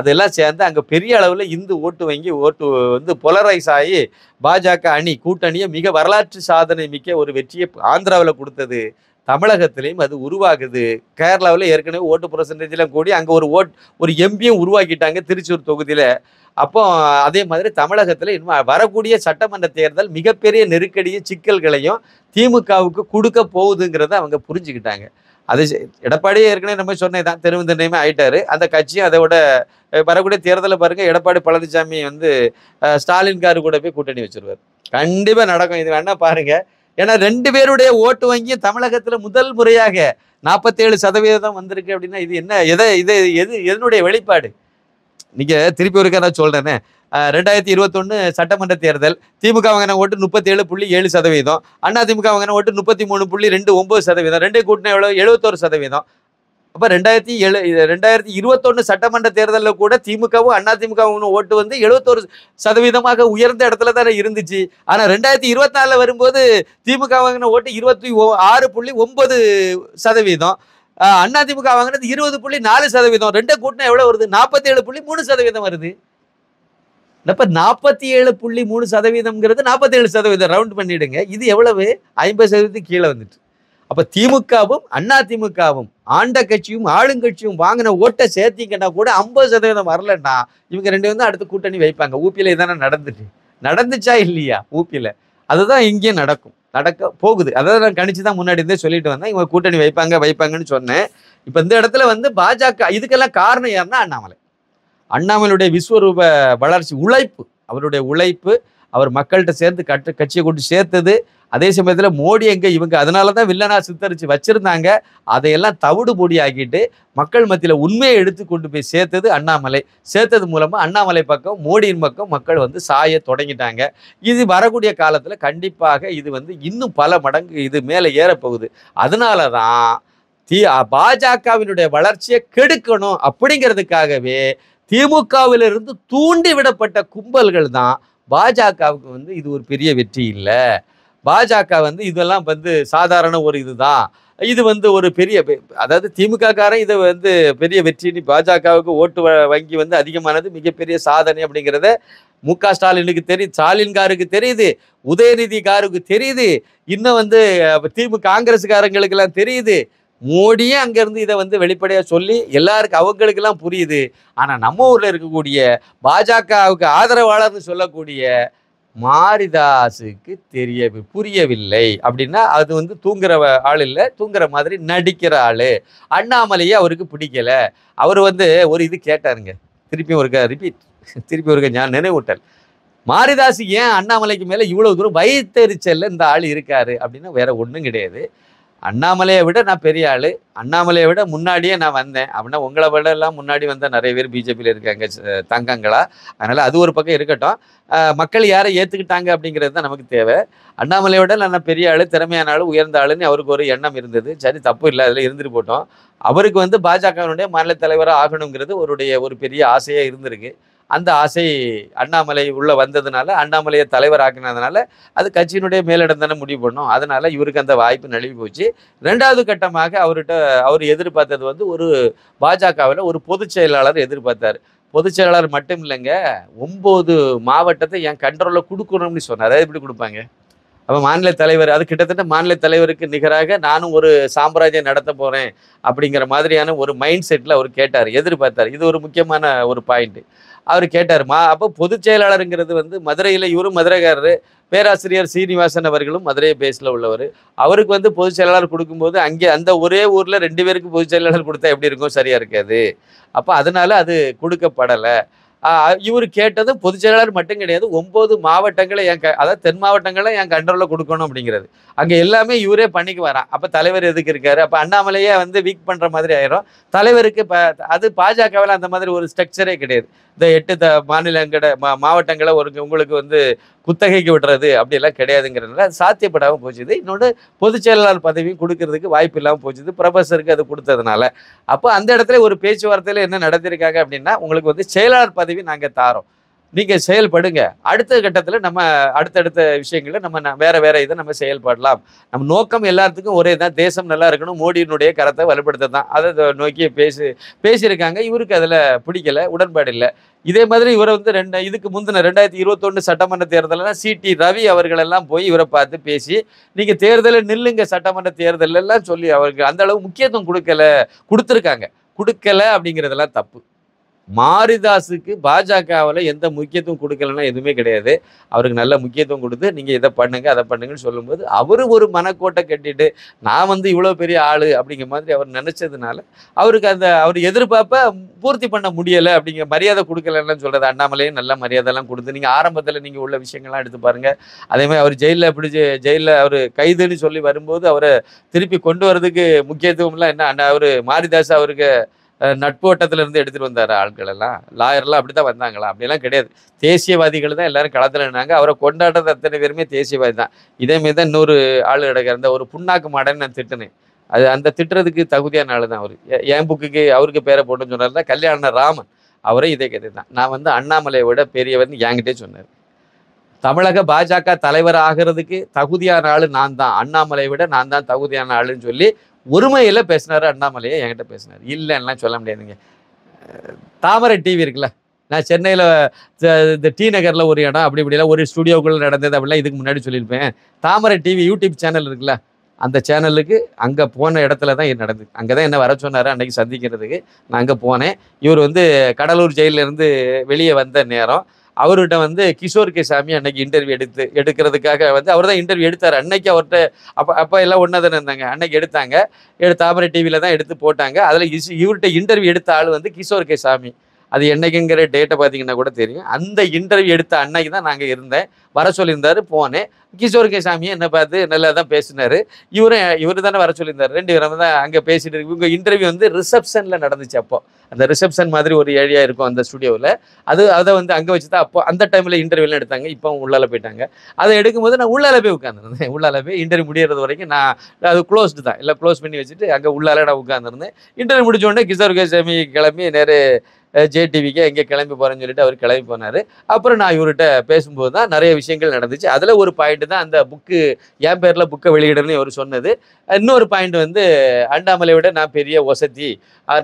அதெல்லாம் சேர்ந்து அங்கே பெரிய அளவில் இந்து ஓட்டு வங்கி ஓட்டு வந்து பொலரைஸ் ஆகி பாஜக அணி கூட்டணியை மிக வரலாற்று சாதனை மிக்க ஒரு வெற்றியை ஆந்திராவில் கொடுத்தது தமிழகத்திலையும் அது உருவாகுது கேரளாவில் ஏற்கனவே ஓட்டு பர்சன்டேஜ்லாம் கூடி அங்கே ஒரு ஓட் ஒரு எம்பியும் உருவாக்கிட்டாங்க திருச்சூர் தொகுதியில் அப்போ அதே மாதிரி தமிழகத்தில் இன்னும் வரக்கூடிய சட்டமன்ற தேர்தல் மிகப்பெரிய நெருக்கடியும் சிக்கல்களையும் திமுகவுக்கு கொடுக்க போகுதுங்கிறத அவங்க புரிஞ்சுக்கிட்டாங்க அது எடப்பாடியே ஏற்கனவே நம்ம சொன்னே சொன்னதான் தெருவந்தன்னையுமே ஆயிட்டாரு அந்த கட்சியும் அதை விட வரக்கூடிய தேர்தலை பாருங்கள் எடப்பாடி பழனிசாமி வந்து ஸ்டாலின் காரு கூட போய் கூட்டணி வச்சிருவார் கண்டிப்பாக நடக்கும் இது வேணால் பாருங்கள் ஏன்னா ரெண்டு பேருடைய ஓட்டு வங்கி தமிழகத்தில் முதல் முறையாக நாற்பத்தேழு சதவீதம் வந்திருக்கு அப்படின்னா இது என்ன எதை இது எது எதனுடைய வெளிப்பாடு நீங்கள் திருப்பி ஒருக்கா நான் சொல்கிறேனே ரெண்டாயிரத்தி இருபத்தொன்று சட்டமன்ற தேர்தல் திமுக வாங்கின ஓட்டு முப்பத்தேழு புள்ளி ஏழு சதவீதம் அண்ணா திமுக வாங்கின ஓட்டு முப்பத்தி மூணு புள்ளி ரெண்டு ஒம்பது சதவீதம் ரெண்டு கூட்டின எவ்வளோ எழுபத்தோரு சதவீதம் அப்போ ரெண்டாயிரத்தி ஏழு ரெண்டாயிரத்தி இருபத்தொன்று சட்டமன்ற தேர்தலில் கூட திமுகவும் அண்ணா திமுகவும் ஓட்டு வந்து எழுபத்தோரு சதவீதமாக உயர்ந்த இடத்துல தானே இருந்துச்சு ஆனால் ரெண்டாயிரத்தி இருபத்தி நாலில் வரும்போது திமுக வாங்கின ஓட்டு இருபத்தி ஆறு புள்ளி ஒன்பது சதவீதம் அண்ணா திமுக வாங்கினது இருபது புள்ளி நாலு சதவீதம் ரெண்டை கூட்டினா எவ்வளோ வருது நாற்பத்தி ஏழு புள்ளி மூணு சதவீதம் வருது அப்போ நாற்பத்தி ஏழு புள்ளி மூணு சதவீதம்ங்கிறது நாற்பத்தி ஏழு சதவீதம் ரவுண்ட் பண்ணிவிடுங்க இது எவ்வளவு ஐம்பது சதவீதத்துக்கு கீழே வந்துட்டு அப்போ திமுகவும் அண்ணா திமுகவும் ஆண்ட கட்சியும் ஆளுங்கட்சியும் வாங்கின ஓட்டை சேர்த்திங்கன்னா கூட ஐம்பது சதவீதம் வரலன்னா இவங்க ரெண்டு வந்து அடுத்து கூட்டணி வைப்பாங்க ஊப்பியில் இதானே நடந்துட்டு நடந்துச்சா இல்லையா ஊபியில் அதுதான் இங்கேயும் நடக்கும் நடக்க போகுது அதாவது நான் கணிச்சு தான் முன்னாடி இருந்தே சொல்லிட்டு வந்தேன் இவங்க கூட்டணி வைப்பாங்க வைப்பாங்கன்னு சொன்னேன் இப்போ இந்த இடத்துல வந்து பாஜக இதுக்கெல்லாம் காரணம் யார்னா அண்ணாமலை அண்ணாமலையுடைய விஸ்வரூப வளர்ச்சி உழைப்பு அவருடைய உழைப்பு அவர் மக்கள்கிட்ட சேர்ந்து கட்ட கட்சியை கொண்டு சேர்த்தது அதே சமயத்தில் மோடி எங்கே இவங்க அதனால தான் வில்லனா சித்தரித்து வச்சுருந்தாங்க அதையெல்லாம் தவிடு பொடி ஆக்கிட்டு மக்கள் மத்தியில் உண்மையை எடுத்து கொண்டு போய் சேர்த்தது அண்ணாமலை சேர்த்தது மூலமாக அண்ணாமலை பக்கம் மோடியின் பக்கம் மக்கள் வந்து சாய தொடங்கிட்டாங்க இது வரக்கூடிய காலத்தில் கண்டிப்பாக இது வந்து இன்னும் பல மடங்கு இது மேலே ஏறப்போகுது அதனால தான் தி பாஜகவினுடைய வளர்ச்சியை கெடுக்கணும் அப்படிங்கிறதுக்காகவே திமுகவிலிருந்து தூண்டி விடப்பட்ட கும்பல்கள் தான் பாஜகவுக்கு வந்து இது ஒரு பெரிய வெற்றி இல்லை பாஜக வந்து இதெல்லாம் வந்து சாதாரண ஒரு இதுதான் இது வந்து ஒரு பெரிய அதாவது திமுக காரன் இதை வந்து பெரிய வெற்றின்னு பாஜகவுக்கு ஓட்டு வங்கி வந்து அதிகமானது மிகப்பெரிய சாதனை அப்படிங்கிறத மு க ஸ்டாலினுக்கு தெரியுது காருக்கு தெரியுது உதயநிதி காருக்கு தெரியுது இன்னும் வந்து திமுக காங்கிரஸுக்காரங்களுக்கெல்லாம் தெரியுது மோடியே அங்கேருந்து இதை வந்து வெளிப்படையாக சொல்லி எல்லாருக்கும் அவங்களுக்கெல்லாம் புரியுது ஆனால் நம்ம ஊரில் இருக்கக்கூடிய பாஜகவுக்கு ஆதரவாளர்னு சொல்லக்கூடிய மாரிதாசுக்கு தெரிய புரியவில்லை அப்படின்னா அது வந்து தூங்குற ஆள் இல்லை தூங்குற மாதிரி நடிக்கிற ஆள் அண்ணாமலையே அவருக்கு பிடிக்கலை அவர் வந்து ஒரு இது கேட்டாருங்க திருப்பி ஒருக்க ரிப்பீட் திருப்பி ஒருக்க ஞான் நினைவூட்டல் மாரிதாசு ஏன் அண்ணாமலைக்கு மேலே இவ்வளோ தூரம் வயிற்றுச்சலில் இந்த ஆள் இருக்காரு அப்படின்னா வேற ஒன்றும் கிடையாது அண்ணாமலையை விட நான் பெரிய ஆள் அண்ணாமலையை விட முன்னாடியே நான் வந்தேன் அப்படின்னா உங்களை விட எல்லாம் முன்னாடி வந்தால் நிறைய பேர் பிஜேபியில் இருக்காங்க தங்கங்களா அதனால் அது ஒரு பக்கம் இருக்கட்டும் மக்கள் யாரை ஏற்றுக்கிட்டாங்க அப்படிங்கிறது தான் நமக்கு தேவை அண்ணாமலையை விட நான் பெரிய ஆள் திறமையான ஆள் உயர்ந்த ஆளுன்னு அவருக்கு ஒரு எண்ணம் இருந்தது சரி தப்பு இல்லை அதில் இருந்துட்டு போட்டோம் அவருக்கு வந்து பாஜகவினுடைய மாநில தலைவராக ஆகணுங்கிறது அவருடைய ஒரு பெரிய ஆசையாக இருந்திருக்கு அந்த ஆசை அண்ணாமலை உள்ளே வந்ததுனால அண்ணாமலையை தலைவர் ஆக்கினதுனால அது கட்சியினுடைய மேலிடம் தானே முடிவு பண்ணோம் அதனால் இவருக்கு அந்த வாய்ப்பு நழுவி போச்சு ரெண்டாவது கட்டமாக அவர்கிட்ட அவர் எதிர்பார்த்தது வந்து ஒரு பாஜகவில் ஒரு பொதுச் செயலாளர் எதிர்பார்த்தார் பொதுச் செயலாளர் மட்டும் இல்லைங்க ஒம்பது மாவட்டத்தை என் கண்ட்ரோலில் கொடுக்கணும்னு சொன்னார் அது எப்படி கொடுப்பாங்க அப்போ மாநில தலைவர் அது கிட்டத்தட்ட மாநில தலைவருக்கு நிகராக நானும் ஒரு சாம்ராஜ்யம் நடத்த போகிறேன் அப்படிங்கிற மாதிரியான ஒரு மைண்ட் செட்டில் அவர் கேட்டார் எதிர்பார்த்தார் இது ஒரு முக்கியமான ஒரு பாயிண்ட்டு அவர் கேட்டாருமா அப்போ பொதுச் செயலாளருங்கிறது வந்து மதுரையில் இவரும் மதுரைக்காரரு பேராசிரியர் சீனிவாசன் அவர்களும் மதுரை பேஸில் உள்ளவர் அவருக்கு வந்து பொதுச் செயலாளர் கொடுக்கும்போது அங்கே அந்த ஒரே ஊரில் ரெண்டு பேருக்கு பொதுச் செயலாளர் கொடுத்தா எப்படி இருக்கும் சரியாக இருக்காது அப்போ அதனால் அது கொடுக்கப்படலை இவர் கேட்டது பொதுச் செயலாளர் மட்டும் கிடையாது ஒம்பது மாவட்டங்களை என் க அதாவது தென் மாவட்டங்களை என் கண்ட்ரோலில் கொடுக்கணும் அப்படிங்கிறது அங்கே எல்லாமே இவரே பண்ணிக்கு வரான் அப்போ தலைவர் எதுக்கு இருக்காரு அப்போ அண்ணாமலையே வந்து வீக் பண்ணுற மாதிரி ஆயிரும் தலைவருக்கு அது பாஜகவில் அந்த மாதிரி ஒரு ஸ்ட்ரக்சரே கிடையாது இந்த எட்டு த மாநிலங்கட மா மாவட்டங்களை ஒரு உங்களுக்கு வந்து குத்தகைக்கு விடுறது அப்படிலாம் கிடையாதுங்கிறதுனால சாத்தியப்படாமல் போச்சுது இன்னொன்று பொதுச் செயலாளர் பதவி கொடுக்கறதுக்கு வாய்ப்பு இல்லாமல் போச்சுது ப்ரொஃபஸருக்கு அது கொடுத்ததுனால அப்போ அந்த இடத்துல ஒரு பேச்சுவார்த்தையில் என்ன நடத்திருக்காங்க அப்படின்னா உங்களுக்கு வந்து செயலாளர் பதவி பதவி நாங்கள் தாரோம் நீங்கள் செயல்படுங்க அடுத்த கட்டத்தில் நம்ம அடுத்தடுத்த விஷயங்களை நம்ம வேற வேற இதை நம்ம செயல்படலாம் நம்ம நோக்கம் எல்லாத்துக்கும் ஒரே தான் தேசம் நல்லா இருக்கணும் மோடியினுடைய கரத்தை வலுப்படுத்த தான் அதை நோக்கி பேசி பேசியிருக்காங்க இவருக்கு அதில் பிடிக்கல உடன்பாடு இல்லை இதே மாதிரி இவரை வந்து ரெண்டு இதுக்கு முந்தின ரெண்டாயிரத்தி இருபத்தொன்று சட்டமன்ற தேர்தலெல்லாம் டி ரவி அவர்களெல்லாம் போய் இவரை பார்த்து பேசி நீங்கள் தேர்தலில் நில்லுங்க சட்டமன்ற தேர்தலெல்லாம் சொல்லி அவருக்கு அந்த முக்கியத்துவம் கொடுக்கல கொடுத்துருக்காங்க கொடுக்கல அப்படிங்கிறதெல்லாம் தப்பு மாரிதாஸுக்கு பாஜகவில் எந்த முக்கியத்துவம் கொடுக்கலன்னா எதுவுமே கிடையாது அவருக்கு நல்ல முக்கியத்துவம் கொடுத்து நீங்கள் இதை பண்ணுங்க அதை பண்ணுங்கன்னு சொல்லும்போது அவர் ஒரு மனக்கோட்டை கட்டிட்டு நான் வந்து இவ்வளோ பெரிய ஆள் அப்படிங்கிற மாதிரி அவர் நினச்சதுனால அவருக்கு அந்த அவர் எதிர்பார்ப்பை பூர்த்தி பண்ண முடியலை அப்படிங்கிற மரியாதை கொடுக்கலன்னு சொல்கிறது அண்ணாமலையும் நல்ல மரியாதைலாம் கொடுத்து நீங்கள் ஆரம்பத்தில் நீங்கள் உள்ள விஷயங்கள்லாம் எடுத்து பாருங்கள் அதேமாதிரி அவர் ஜெயிலில் பிடிச்சி ஜெயிலில் அவர் கைதுன்னு சொல்லி வரும்போது அவரை திருப்பி கொண்டு வரதுக்கு முக்கியத்துவம்லாம் என்ன அண்ணா அவர் மாரிதாஸ் அவருக்கு நட்பு வட்டத்திலிருந்து எடுத்துகிட்டு வந்தார் ஆட்கள் எல்லாம் லாயர்லாம் அப்படி தான் வந்தாங்களா அப்படிலாம் கிடையாது தேசியவாதிகள் தான் எல்லாரும் களத்துலனாங்க அவரை கொண்டாடுறது அத்தனை பேருமே தேசியவாதி தான் இதே மாரி தான் இன்னொரு ஆள் கிடக்க இருந்த ஒரு புண்ணாக்கு மாடன்னு நான் திட்டினேன் அது அந்த திட்டுறதுக்கு தகுதியான ஆள் தான் அவர் என் புக்குக்கு அவருக்கு பேரை போட்டுன்னு தான் கல்யாண ராமன் அவரே இதே கதை தான் நான் வந்து அண்ணாமலையை விட பெரியவர்னு என்கிட்டே சொன்னார் தமிழக பாஜக தலைவர் ஆகிறதுக்கு தகுதியான ஆள் நான் தான் அண்ணாமலையை விட நான் தான் தகுதியான ஆளுன்னு சொல்லி ஒருமையில் பேசினார் அண்ணாமலையை என்கிட்ட பேசினார் இல்லைன்னா சொல்ல முடியாதுங்க தாமரை டிவி இருக்குல்ல நான் சென்னையில் இந்த டி நகரில் ஒரு இடம் அப்படி இப்படிலாம் ஒரு ஸ்டுடியோக்குள்ளே நடந்தது அப்படிலாம் இதுக்கு முன்னாடி சொல்லியிருப்பேன் தாமரை டிவி யூடியூப் சேனல் இருக்குல்ல அந்த சேனலுக்கு அங்கே போன இடத்துல தான் இது நடந்தது அங்கே தான் என்ன வர சொன்னார் அன்றைக்கி சந்திக்கிறதுக்கு நான் அங்கே போனேன் இவர் வந்து கடலூர் ஜெயிலிருந்து வெளியே வந்த நேரம் அவர்கிட்ட வந்து கிஷோர் கே சாமி அன்னைக்கு இன்டர்வியூ எடுத்து எடுக்கிறதுக்காக வந்து அவர் தான் இன்டர்வியூ எடுத்தார் அன்னைக்கு அவர்கிட்ட அப்போ அப்போ எல்லாம் ஒன்றா தானே இருந்தாங்க அன்னைக்கு எடுத்தாங்க எடுத்து தாமரை டிவியில் தான் எடுத்து போட்டாங்க அதில் இவர்கிட்ட இன்டர்வியூ எடுத்த ஆள் வந்து கிஷோர் கே சாமி அது என்னைக்குங்கிற டேட்டை பார்த்தீங்கன்னா கூட தெரியும் அந்த இன்டர்வியூ எடுத்த அன்னைக்கு தான் நாங்கள் இருந்தேன் வர சொல்லியிருந்தார் போனேன் கிஷோர் கே சாமி என்னை பார்த்து நல்லா தான் பேசினார் இவரும் இவர் தானே வர சொல்லியிருந்தார் ரெண்டு பேரும் தான் அங்கே பேசிட்டு இருக்கு இவங்க இன்டர்வியூ வந்து ரிசப்ஷனில் நடந்துச்சு அப்போ அந்த ரிசப்ஷன் மாதிரி ஒரு ஏரியா இருக்கும் அந்த ஸ்டுடியோவில் அது அதை வந்து அங்கே வச்சு தான் அப்போ அந்த டைமில் இன்டர்வியூலாம் எடுத்தாங்க இப்போ உள்ளால் போயிட்டாங்க அதை எடுக்கும்போது நான் உள்ளால போய் உட்காந்துருந்தேன் உள்ளால போய் இன்டர்வியூ முடியறது வரைக்கும் நான் அது க்ளோஸ்டு தான் இல்லை க்ளோஸ் பண்ணி வச்சுட்டு அங்கே உள்ளால நான் உட்காந்துருந்தேன் இன்டர்வியூ முடிச்சோடனே கிஷோர் கே சாமி கிளம்பி நேரே ஜேடிவிக்கு எங்கே கிளம்பி போகிறேன்னு சொல்லிட்டு அவர் கிளம்பி போனார் அப்புறம் நான் இவர்கிட்ட பேசும்போது தான் நிறைய விஷயங்கள் நடந்துச்சு அதில் ஒரு பாயிண்ட் தான் அந்த புக்கு என் பேரில் புக்கை வெளியிடணும்னு அவர் சொன்னது இன்னொரு பாயிண்ட் வந்து அண்ணாமலை விட நான் பெரிய வசதி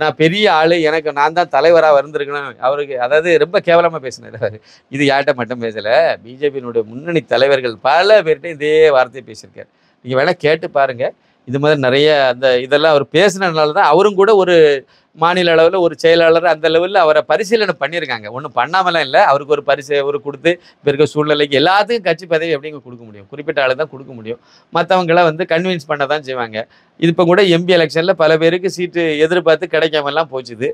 நான் பெரிய ஆள் எனக்கு நான் தான் தலைவராக வந்திருக்கணும் அவருக்கு அதாவது ரொம்ப கேவலமாக பேசினார் அவர் இது யார்கிட்ட மட்டும் பேசலை பிஜேபியினுடைய முன்னணி தலைவர்கள் பல பேர்கிட்ட இதே வார்த்தையை பேசியிருக்கார் நீங்கள் வேணால் கேட்டு பாருங்கள் இது மாதிரி நிறைய அந்த இதெல்லாம் அவர் பேசினதுனால தான் அவரும் கூட ஒரு மாநில அளவில் ஒரு செயலாளர் அந்த லெவலில் அவரை பரிசீலனை பண்ணியிருக்காங்க ஒன்றும் பண்ணாமலாம் இல்லை அவருக்கு ஒரு பரிசு ஒரு கொடுத்து இப்போ இருக்கிற சூழ்நிலைக்கு எல்லாத்துக்கும் கட்சி பதவி எப்படிங்க கொடுக்க முடியும் குறிப்பிட்ட ஆள் தான் கொடுக்க முடியும் மற்றவங்கள வந்து கன்வின்ஸ் பண்ண தான் செய்வாங்க இப்போ கூட எம்பி எலெக்ஷனில் பல பேருக்கு சீட்டு எதிர்பார்த்து கிடைக்காமலாம் போச்சுது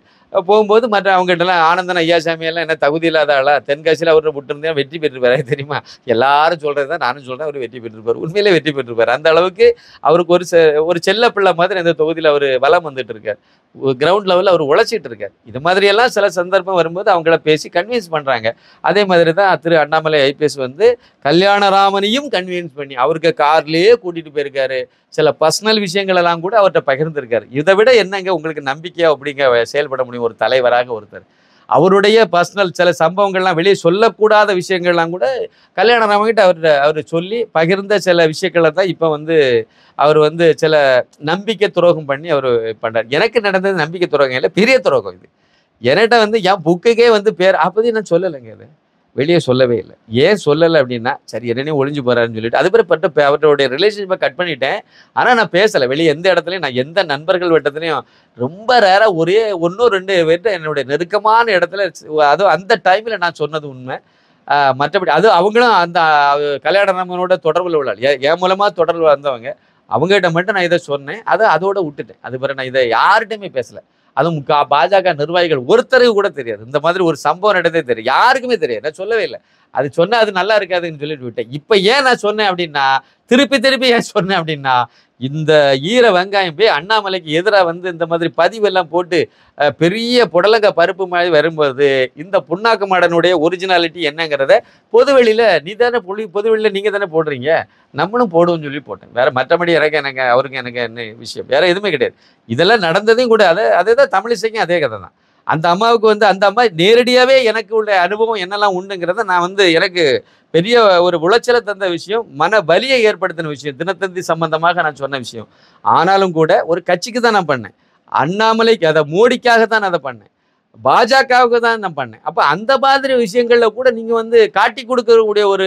போகும்போது மற்ற அவங்ககிட்டலாம் ஆனந்தன் ஐயாசாமியெல்லாம் என்ன தகுதி இல்லாத ஆளா தென்காசியில் அவர் விட்டுருந்தா வெற்றி பெற்றிருப்பாரு தெரியுமா எல்லாரும் சொல்கிறது தான் நானும் சொல்கிறேன் அவர் வெற்றி பெற்றிருப்பார் உண்மையிலே வெற்றி பெற்றிருப்பார் அந்த அளவுக்கு அவருக்கு ஒரு ஒரு செல்ல பிள்ளை மாதிரி அந்த தொகுதியில் அவர் வளம் வந்துட்டு இருக்கார் கிரவுண்ட் டிஃப்ரெண்ட் லெவலில் அவர் உழைச்சிட்டு இருக்கார் இது மாதிரியெல்லாம் சில சந்தர்ப்பம் வரும்போது அவங்கள பேசி கன்வின்ஸ் பண்ணுறாங்க அதே மாதிரி தான் திரு அண்ணாமலை ஐபிஎஸ் வந்து கல்யாணராமனையும் கன்வின்ஸ் பண்ணி அவருக்கு கார்லேயே கூட்டிகிட்டு போயிருக்காரு சில பர்சனல் விஷயங்கள் எல்லாம் கூட அவர்கிட்ட பகிர்ந்திருக்காரு இதை விட என்னங்க உங்களுக்கு நம்பிக்கையாக அப்படிங்க செயல்பட முடியும் ஒரு தலைவராக ஒருத்தர் அவருடைய பர்சனல் சில சம்பவங்கள்லாம் வெளியே சொல்லக்கூடாத விஷயங்கள்லாம் கூட கல்யாணம் ராமகிட்ட அவர் அவர் சொல்லி பகிர்ந்த சில விஷயங்களை தான் இப்போ வந்து அவர் வந்து சில நம்பிக்கை துரோகம் பண்ணி அவர் பண்ணுறார் எனக்கு நடந்தது நம்பிக்கை துரோகம் இல்லை பெரிய துரோகம் இது என்கிட்ட வந்து என் புக்குக்கே வந்து பேர் அப்போதையும் நான் சொல்லலைங்க இது வெளியே சொல்லவே இல்லை ஏன் சொல்லலை அப்படின்னா சரி என்னனே ஒழிஞ்சு போகிறாருன்னு சொல்லிட்டு அது பிறப்பட்ட பட்டு அவருடைய ரிலேஷன்ஷிப்பை கட் பண்ணிட்டேன் ஆனால் நான் பேசலை வெளியே எந்த இடத்துலையும் நான் எந்த நண்பர்கள் வட்டத்துலையும் ரொம்ப ரேராக ஒரே ஒன்றும் ரெண்டு பேர்கிட்ட என்னுடைய நெருக்கமான இடத்துல அதுவும் அந்த டைமில் நான் சொன்னது உண்மை மற்றபடி அது அவங்களும் அந்த கல்யாணமனோட தொடர்பில் உள்ளாள் என் மூலமாக தொடர்பு வந்தவங்க அவங்ககிட்ட மட்டும் நான் இதை சொன்னேன் அதை அதோட விட்டுட்டேன் அது பிறகு நான் இதை யார்கிட்டையுமே பேசலை அதுவும் பாஜக நிர்வாகிகள் ஒருத்தருக்கு கூட தெரியாது இந்த மாதிரி ஒரு சம்பவம் நடந்தே தெரியும் யாருக்குமே தெரியாது நான் சொல்லவே இல்லை அது சொன்னால் அது நல்லா இருக்காதுன்னு சொல்லிட்டு விட்டேன் இப்போ ஏன் நான் சொன்னேன் அப்படின்னா திருப்பி திருப்பி ஏன் சொன்னேன் அப்படின்னா இந்த ஈர வெங்காயம் போய் அண்ணாமலைக்கு எதிராக வந்து இந்த மாதிரி பதிவெல்லாம் போட்டு பெரிய புடலங்க பருப்பு மாதிரி வரும்போது இந்த புண்ணாக்கு மாடனுடைய ஒரிஜினாலிட்டி என்னங்கிறத பொதுவெளியில் நீ தானே புள்ளி பொதுவெளியில் நீங்கள் தானே போடுறீங்க நம்மளும் போடுவோம்னு சொல்லி போட்டேன் வேறு மற்றபடி இறக்க எனக்கு அவருக்கு எனக்கு என்ன விஷயம் வேறு எதுவுமே கிடையாது இதெல்லாம் நடந்ததையும் கூட அதை அதே தான் தமிழிசைக்கும் அதே கதை தான் அந்த அம்மாவுக்கு வந்து அந்த அம்மா நேரடியாகவே எனக்கு உள்ள அனுபவம் என்னெல்லாம் உண்டுங்கிறத நான் வந்து எனக்கு பெரிய ஒரு உளைச்சலை தந்த விஷயம் மன வலியை ஏற்படுத்தின விஷயம் தினத்தந்தி சம்பந்தமாக நான் சொன்ன விஷயம் ஆனாலும் கூட ஒரு கட்சிக்கு தான் நான் பண்ணேன் அண்ணாமலைக்கு அதை மோடிக்காக தான் அதை பண்ணேன் பாஜகவுக்கு தான் நான் பண்ணேன் அப்போ அந்த மாதிரி விஷயங்களில் கூட நீங்கள் வந்து காட்டி கொடுக்கக்கூடிய ஒரு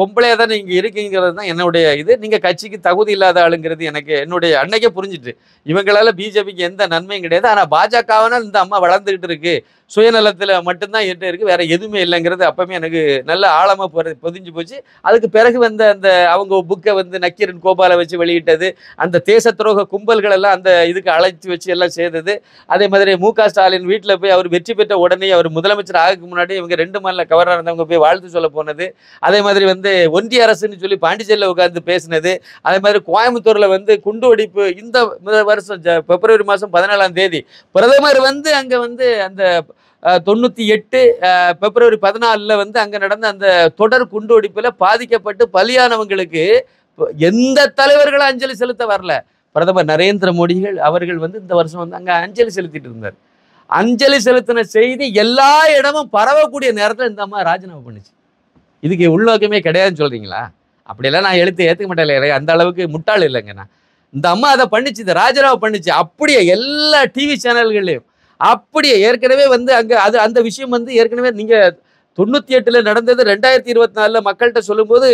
பொம்பளையாக தானே இங்கே இருக்குங்கிறது தான் என்னுடைய இது நீங்கள் கட்சிக்கு தகுதி இல்லாத ஆளுங்கிறது எனக்கு என்னுடைய அன்னைக்கே புரிஞ்சிட்டு இவங்களால் பிஜேபிக்கு எந்த நன்மையும் கிடையாது ஆனால் பாஜகவனால் இந்த அம்மா வளர்ந்துக்கிட்டு இருக்கு சுயநலத்தில் மட்டும்தான் என்ன இருக்குது வேறு எதுவுமே இல்லைங்கிறது அப்போவுமே எனக்கு நல்ல ஆழமாக பொ பொதிஞ்சு போச்சு அதுக்கு பிறகு வந்த அந்த அவங்க புக்கை வந்து நக்கீரன் கோபாலை வச்சு வெளியிட்டது அந்த தேச துரோக கும்பல்களெல்லாம் அந்த இதுக்கு அழைச்சி வச்சு எல்லாம் செய்தது அதே மாதிரி மு க ஸ்டாலின் வீட்டில் போய் அவர் வெற்றி பெற்ற உடனே அவர் முதலமைச்சர் ஆகுக்கு முன்னாடி இவங்க ரெண்டு மாநில கவர்னர் இருந்தவங்க போய் வாழ்த்து சொல்ல போனது அதே மாதிரி வந்து வந்து ஒன்றிய அரசுன்னு சொல்லி பாண்டிச்சேரியில் உட்காந்து பேசினது அதே மாதிரி கோயம்புத்தூரில் வந்து குண்டு வெடிப்பு இந்த வருஷம் பிப்ரவரி மாதம் பதினாலாம் தேதி பிரதமர் வந்து அங்கே வந்து அந்த தொண்ணூற்றி எட்டு பிப்ரவரி பதினாலில் வந்து அங்கே நடந்த அந்த தொடர் குண்டு வெடிப்பில் பாதிக்கப்பட்டு பலியானவங்களுக்கு எந்த தலைவர்களும் அஞ்சலி செலுத்த வரல பிரதமர் நரேந்திர மோடிகள் அவர்கள் வந்து இந்த வருஷம் வந்து அங்கே அஞ்சலி செலுத்திட்டு இருந்தார் அஞ்சலி செலுத்தின செய்தி எல்லா இடமும் பரவக்கூடிய நேரத்தில் இந்த அம்மா ராஜினாமா பண்ணுச்சு இதுக்கு உள்நோக்கமே கிடையாதுன்னு சொல்கிறீங்களா அப்படியெல்லாம் நான் எழுத்து ஏற்றுக்க மாட்டேன் அந்த அளவுக்கு முட்டாள் இல்லைங்க நான் இந்த அம்மா அதை பண்ணிச்சு இந்த ராஜராவ் பண்ணிச்சு அப்படியே எல்லா டிவி சேனல்கள்லையும் அப்படியே ஏற்கனவே வந்து அங்கே அது அந்த விஷயம் வந்து ஏற்கனவே நீங்கள் தொண்ணூற்றி எட்டில் நடந்தது ரெண்டாயிரத்தி இருபத்தி நாலில் மக்கள்கிட்ட சொல்லும்போது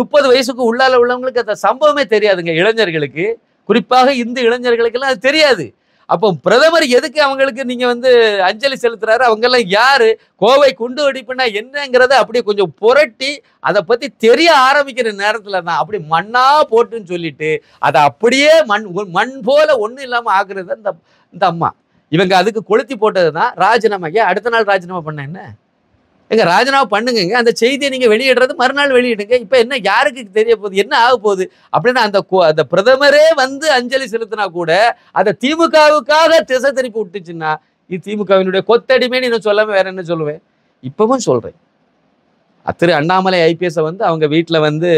முப்பது வயசுக்கு உள்ளால உள்ளவங்களுக்கு அந்த சம்பவமே தெரியாதுங்க இளைஞர்களுக்கு குறிப்பாக இந்து இளைஞர்களுக்கெல்லாம் அது தெரியாது அப்போ பிரதமர் எதுக்கு அவங்களுக்கு நீங்க வந்து அஞ்சலி செலுத்துறாரு அவங்க எல்லாம் யாரு கோவை குண்டு வெடிப்புனா என்னங்கிறத அப்படியே கொஞ்சம் புரட்டி அதை பத்தி தெரிய ஆரம்பிக்கிற நேரத்துல தான் அப்படி மண்ணா போட்டுன்னு சொல்லிட்டு அதை அப்படியே மண் மண் போல ஒன்றும் இல்லாம ஆக்குறது இந்த இந்த அம்மா இவங்க அதுக்கு கொளுத்தி போட்டது தான் ராஜினாமா ஏன் அடுத்த நாள் ராஜினாமா பண்ண என்ன எங்க ராஜினாமா பண்ணுங்க அந்த செய்தியை நீங்க வெளியிடுறது மறுநாள் வெளியிடுங்க இப்ப என்ன யாருக்கு தெரிய போகுது என்ன ஆக போகுது அப்படின்னு அந்த அந்த பிரதமரே வந்து அஞ்சலி செலுத்தினா கூட அதை திமுகவுக்காக திசை திருப்பி விட்டுச்சுன்னா இது திமுகவினுடைய கொத்தடிமைன்னு நான் சொல்லாம வேற என்ன சொல்லுவேன் இப்பவும் சொல்றேன் திரு அண்ணாமலை ஐபிஎஸ்ஸை வந்து அவங்க வீட்டில் வந்து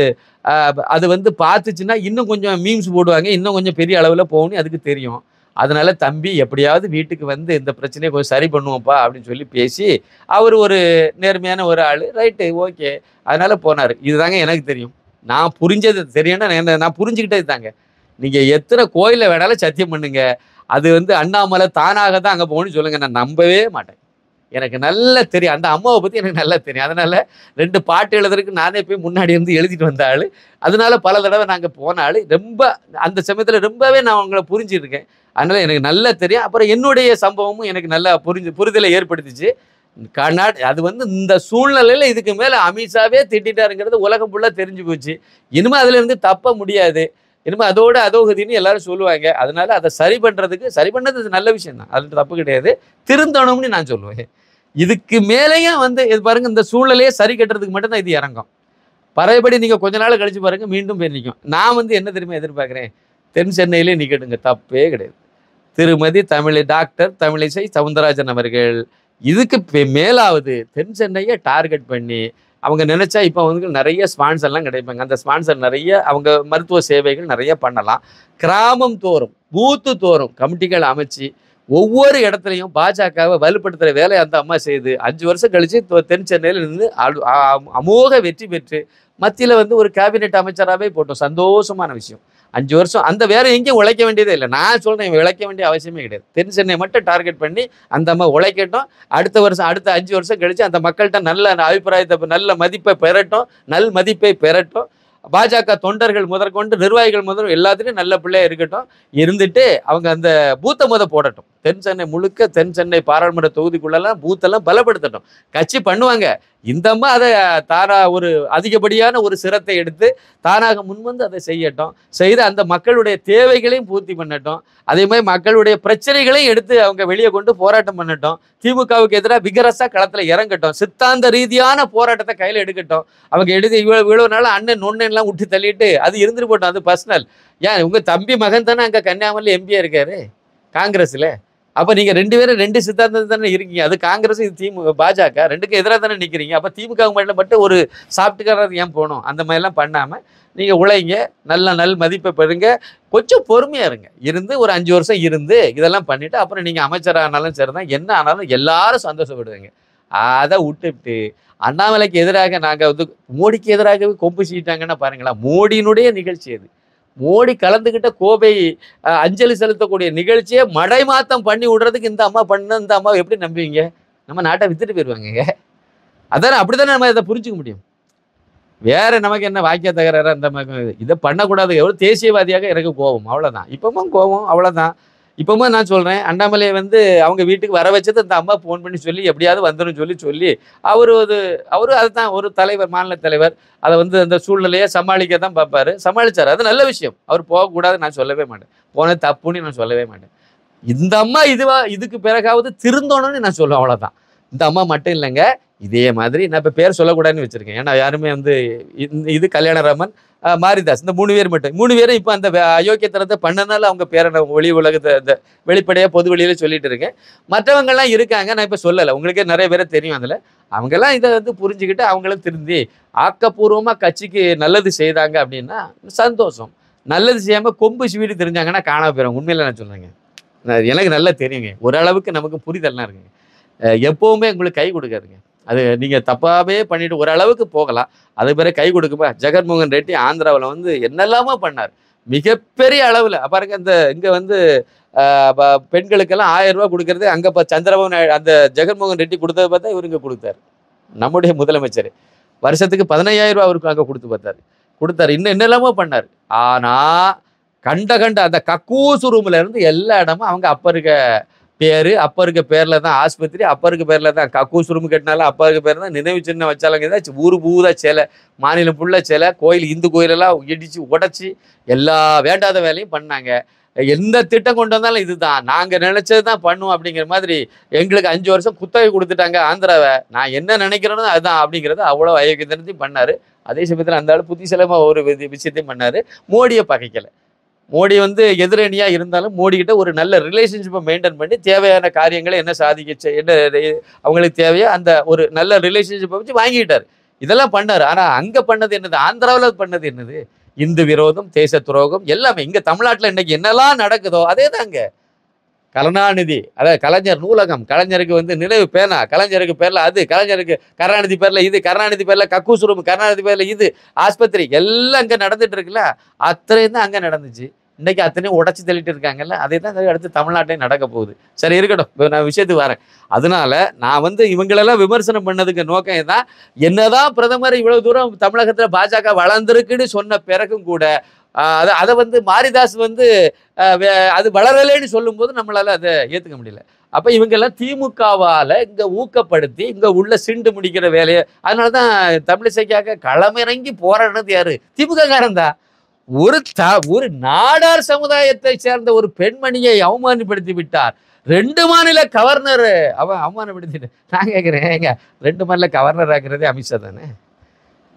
அது வந்து பார்த்துச்சுன்னா இன்னும் கொஞ்சம் மீம்ஸ் போடுவாங்க இன்னும் கொஞ்சம் பெரிய அளவில் போகணும்னு அதுக்கு தெரியும் அதனால தம்பி எப்படியாவது வீட்டுக்கு வந்து இந்த பிரச்சனையை கொஞ்சம் சரி பண்ணுவோம்ப்பா அப்படின்னு சொல்லி பேசி அவர் ஒரு நேர்மையான ஒரு ஆள் ரைட்டு ஓகே அதனால் போனார் இதுதாங்க எனக்கு தெரியும் நான் புரிஞ்சது தெரியும்னா என்ன நான் புரிஞ்சுக்கிட்டே தாங்க நீங்கள் எத்தனை கோயிலில் வேணாலும் சத்தியம் பண்ணுங்க அது வந்து அண்ணாமலை தானாக தான் அங்கே போகணும்னு சொல்லுங்க நான் நம்பவே மாட்டேன் எனக்கு நல்லா தெரியும் அந்த அம்மாவை பற்றி எனக்கு நல்லா தெரியும் அதனால் ரெண்டு பாட்டு எழுதுறதுக்கு நானே போய் முன்னாடி இருந்து எழுதிட்டு வந்தாள் அதனால பல தடவை நாங்கள் போனாலும் ரொம்ப அந்த சமயத்தில் ரொம்பவே நான் அவங்கள புரிஞ்சுருக்கேன் அதனால் எனக்கு நல்லா தெரியும் அப்புறம் என்னுடைய சம்பவமும் எனக்கு நல்லா புரிஞ்சு புரிதலை ஏற்படுத்திச்சு கர்நாட் அது வந்து இந்த சூழ்நிலையில் இதுக்கு மேலே அமித்ஷாவே திட்டாருங்கிறது உலகம் ஃபுல்லாக தெரிஞ்சு போச்சு இனிமேல் அதுலேருந்து தப்ப முடியாது இனிமேல் அதோட அதோகதின்னு எல்லாரும் சொல்லுவாங்க அதனால் அதை சரி பண்ணுறதுக்கு சரி பண்ணது நல்ல விஷயம் தான் அது தப்பு கிடையாது திருந்தணும்னு நான் சொல்லுவேன் இதுக்கு மேலேயும் வந்து இது பாருங்கள் இந்த சூழ்நிலையை சரி கட்டுறதுக்கு மட்டும்தான் இது இறங்கும் பறவைப்படி நீங்கள் கொஞ்ச நாள் கழித்து பாருங்கள் மீண்டும் போய் நிற்கும் நான் வந்து என்ன தெரியுமா எதிர்பார்க்குறேன் தென் சென்னையிலே நிற்கட்டுங்க தப்பே கிடையாது திருமதி தமிழை டாக்டர் தமிழிசை சவுந்தரராஜன் அவர்கள் இதுக்கு மேலாவது தென் சென்னையை டார்கெட் பண்ணி அவங்க நினச்சா இப்போ வந்து நிறைய ஸ்பான்சர்லாம் கிடைப்பாங்க அந்த ஸ்பான்சர் நிறைய அவங்க மருத்துவ சேவைகள் நிறைய பண்ணலாம் கிராமம் தோறும் பூத்து தோறும் கமிட்டிகள் அமைச்சு ஒவ்வொரு இடத்துலையும் பாஜகவை வலுப்படுத்துகிற வேலையை அந்த அம்மா செய்து அஞ்சு வருஷம் கழித்து தென் சென்னையில் நின்று அமோக வெற்றி பெற்று மத்தியில் வந்து ஒரு கேபினெட் அமைச்சராகவே போட்டோம் சந்தோஷமான விஷயம் அஞ்சு வருஷம் அந்த வேற எங்கேயும் உழைக்க வேண்டியதே இல்லை நான் சொல்கிறேன் உழைக்க வேண்டிய அவசியமே கிடையாது தென் சென்னை மட்டும் டார்கெட் பண்ணி அந்த அம்மா உழைக்கட்டும் அடுத்த வருஷம் அடுத்த அஞ்சு வருஷம் கழித்து அந்த மக்கள்கிட்ட நல்ல அபிப்பிராயத்தை நல்ல மதிப்பை பெறட்டும் நல் மதிப்பை பெறட்டும் பாஜக தொண்டர்கள் முதற்கொண்டு நிர்வாகிகள் முதல் எல்லாத்துலேயும் நல்ல பிள்ளையாக இருக்கட்டும் இருந்துட்டு அவங்க அந்த பூத்தை முத போடட்டும் தென் சென்னை முழுக்க தென் சென்னை பாராளுமன்ற தொகுதிக்குள்ளெல்லாம் பூத்தெல்லாம் பலப்படுத்தட்டும் கட்சி பண்ணுவாங்க இந்த அம்மா அதை தாரா ஒரு அதிகப்படியான ஒரு சிரத்தை எடுத்து தானாக முன்வந்து அதை செய்யட்டும் செய்து அந்த மக்களுடைய தேவைகளையும் பூர்த்தி பண்ணட்டும் அதே மாதிரி மக்களுடைய பிரச்சனைகளையும் எடுத்து அவங்க வெளியே கொண்டு போராட்டம் பண்ணட்டும் திமுகவுக்கு எதிராக விகரசாக களத்தில் இறங்கட்டும் சித்தாந்த ரீதியான போராட்டத்தை கையில் எடுக்கட்டும் அவங்க எடுத்து இவ்வளோ இவ்வளோ நாள் அண்ணன் நொண்ணன்லாம் விட்டு தள்ளிட்டு அது இருந்துட்டு போட்டோம் அது பர்சனல் ஏன் உங்கள் தம்பி மகன் தானே அங்கே கன்னியாகுமரியில் எம்பியாக இருக்காரு காங்கிரஸில் அப்போ நீங்கள் ரெண்டு பேரும் ரெண்டு சித்தாந்தத்தில் தானே இருக்கீங்க அது காங்கிரஸ் இது திமுக பாஜக ரெண்டுக்கும் எதிராக தானே நிற்கிறீங்க அப்போ திமுக மட்டும் மட்டும் ஒரு சாப்பிட்டுக்காரர் ஏன் போகணும் அந்த மாதிரிலாம் பண்ணாமல் நீங்கள் உழைங்க நல்ல நல் மதிப்பை பெறுங்க கொஞ்சம் பொறுமையாக இருங்க இருந்து ஒரு அஞ்சு வருஷம் இருந்து இதெல்லாம் பண்ணிவிட்டு அப்புறம் நீங்கள் அமைச்சரானாலும் சரி தான் என்ன ஆனாலும் எல்லாரும் சந்தோஷப்படுவீங்க அதை விட்டுவிட்டு அண்ணாமலைக்கு எதிராக நாங்கள் வந்து மோடிக்கு எதிராகவே கொம்பு சீட்டாங்கன்னா பாருங்களா மோடியினுடைய நிகழ்ச்சி அது மோடி கலந்துக்கிட்ட கோவை அஞ்சலி செலுத்தக்கூடிய நிகழ்ச்சியை மடைமாத்தம் பண்ணி விடுறதுக்கு இந்த அம்மா பண்ண இந்த அம்மாவை எப்படி நம்புவீங்க நம்ம நாட்டை வித்துட்டு போயிடுவாங்க அதானே அப்படி தானே நம்ம இதை புரிஞ்சுக்க முடியும் வேற நமக்கு என்ன வாக்கிய தகராறு அந்த மாதிரி இதை பண்ணக்கூடாது எவ்வளோ தேசியவாதியாக எனக்கு கோபம் அவ்வளோதான் இப்பவும் கோபம் அவ்வளோதான் இப்போமா நான் சொல்கிறேன் அண்ணாமலையை வந்து அவங்க வீட்டுக்கு வர வச்சது அந்த அம்மா ஃபோன் பண்ணி சொல்லி எப்படியாவது வந்துடும் சொல்லி சொல்லி அவர் ஒரு அவர் அதுதான் ஒரு தலைவர் மாநில தலைவர் அதை வந்து அந்த சூழ்நிலையை சமாளிக்க தான் பார்ப்பார் சமாளித்தார் அது நல்ல விஷயம் அவர் போகக்கூடாது நான் சொல்லவே மாட்டேன் போனது தப்புன்னு நான் சொல்லவே மாட்டேன் இந்த அம்மா இதுவா இதுக்கு பிறகாவது திருந்தோணும்னு நான் சொல்லுவேன் அவ்வளோதான் இந்த அம்மா மட்டும் இல்லைங்க இதே மாதிரி நான் இப்போ பேர் சொல்லக்கூடாதுன்னு வச்சுருக்கேன் ஏன்னா யாருமே வந்து இது கல்யாணராமன் மாரிதாஸ் இந்த மூணு பேர் மட்டும் மூணு பேரும் இப்போ அந்த அயோக்கியத்தனத்தை பண்ணனால அவங்க பேரை நான் ஒளி உலகத்தை இந்த வெளிப்படையாக பொது வெளியில் சொல்லிட்டு இருக்கேன் மற்றவங்கெல்லாம் இருக்காங்க நான் இப்போ சொல்லலை உங்களுக்கே நிறைய பேரை தெரியும் அதில் அவங்கெல்லாம் இதை வந்து புரிஞ்சுக்கிட்டு அவங்களும் திருந்தி ஆக்கப்பூர்வமாக கட்சிக்கு நல்லது செய்தாங்க அப்படின்னா சந்தோஷம் நல்லது செய்யாமல் கொம்பு சிவீடு தெரிஞ்சாங்கன்னா காணாம போயிடும் உண்மையில் நான் சொல்கிறேங்க எனக்கு நல்லா தெரியுங்க ஓரளவுக்கு நமக்கு புரிதல்லாம் இருக்குங்க எப்போவுமே உங்களுக்கு கை கொடுக்காதுங்க அது நீங்கள் தப்பாகவே பண்ணிட்டு ஓரளவுக்கு போகலாம் அது பிறகு கை கொடுக்குமா ஜெகன்மோகன் ரெட்டி ஆந்திராவில் வந்து என்னெல்லாமோ பண்ணார் மிகப்பெரிய அளவில் பாருங்க இந்த இங்கே வந்து பெண்களுக்கெல்லாம் ஆயிரம் ரூபா கொடுக்கறது அங்கே இப்போ சந்திரபாபு நாயுடு அந்த ஜெகன்மோகன் ரெட்டி கொடுத்தத பார்த்தா இவருங்க கொடுத்தார் நம்முடைய முதலமைச்சர் வருஷத்துக்கு பதினையாயிரம் ரூபா அவருக்கு அங்கே கொடுத்து பார்த்தார் கொடுத்தாரு இன்னும் என்னெல்லாமோ பண்ணார் ஆனால் கண்ட கண்ட அந்த கக்கூசு ரூமில் இருந்து எல்லா இடமும் அவங்க அப்போ இருக்க பேர் அப்போ இருக்க பேரில் தான் ஆஸ்பத்திரி அப்ப இருக்க பேரில் தான் கக்கூஸ் ரூம் கட்டினாலும் அப்போ இருக்க பேர் தான் நினைவு சின்ன வச்சாலும் ஊரு பூதா சிலை மாநிலம் ஃபுல்லாக சிலை கோயில் இந்து கோயிலெல்லாம் இடித்து உடச்சி எல்லா வேண்டாத வேலையும் பண்ணாங்க எந்த திட்டம் கொண்டு வந்தாலும் இதுதான் நாங்கள் நினைச்சதுதான் தான் பண்ணுவோம் அப்படிங்கிற மாதிரி எங்களுக்கு அஞ்சு வருஷம் குத்தகை கொடுத்துட்டாங்க ஆந்திராவை நான் என்ன நினைக்கிறேனோ அதுதான் அப்படிங்கிறது அவ்வளோ அயோக்கியத்தனத்தையும் பண்ணாரு அதே சமயத்தில் அந்த ஆளு புத்திசலமா ஒரு விஷயத்தையும் பண்ணாரு மோடியை பகைக்கலை மோடி வந்து எதிரணியா இருந்தாலும் மோடி கிட்ட ஒரு நல்ல ரிலேஷன்ஷிப்பை மெயின்டைன் பண்ணி தேவையான காரியங்களை என்ன சாதிக்க என்ன அவங்களுக்கு தேவையோ அந்த ஒரு நல்ல ரிலேஷன்ஷிப்பை வச்சு வாங்கிக்கிட்டார் இதெல்லாம் பண்ணார் ஆனால் அங்கே பண்ணது என்னது ஆந்திராவில் பண்ணது என்னது இந்து விரோதம் தேச துரோகம் எல்லாமே இங்கே தமிழ்நாட்டில் இன்னைக்கு என்னெல்லாம் நடக்குதோ அதே அங்கே கருணாநிதி அதாவது கலைஞர் நூலகம் கலைஞருக்கு வந்து நினைவு பேனா கலைஞருக்கு பேரில் அது கலைஞருக்கு கருணாநிதி பேரில் இது கருணாநிதி பேரில் கக்கூஸ் ரூம் கருணாநிதி பேரில் இது ஆஸ்பத்திரி எல்லாம் அங்கே நடந்துகிட்டு இருக்குல்ல அத்தனையும் தான் அங்கே நடந்துச்சு இன்றைக்கி அத்தனையும் உடச்சி தள்ளிட்டு இருக்காங்கல்ல அதே தான் அடுத்து தமிழ்நாட்டையும் நடக்க போகுது சரி இருக்கட்டும் நான் விஷயத்துக்கு வரேன் அதனால நான் வந்து இவங்களெல்லாம் விமர்சனம் பண்ணதுக்கு நோக்கம் தான் என்னதான் பிரதமர் இவ்வளோ தூரம் தமிழகத்தில் பாஜக வளர்ந்துருக்குன்னு சொன்ன பிறகும் கூட அதை அதை வந்து மாரிதாஸ் வந்து அது வளரலைன்னு சொல்லும்போது நம்மளால் அதை ஏற்றுக்க முடியல அப்போ இவங்கெல்லாம் திமுகவால் இங்கே ஊக்கப்படுத்தி இங்கே உள்ள சிண்டு முடிக்கிற வேலையை அதனால தான் தமிழிசைக்காக களமிறங்கி போராடினது யார் திமுககாரன் தான் ஒரு த ஒரு நாடார் சமுதாயத்தை சேர்ந்த ஒரு பெண்மணியை அவமானப்படுத்தி விட்டார் ரெண்டு மாநில கவர்னர் அவன் அவமானப்படுத்திட்டு நான் கேட்குறேன் ஏங்க ரெண்டு மாநில கவர்னர் ஆகிறதே அமித்ஷா தானே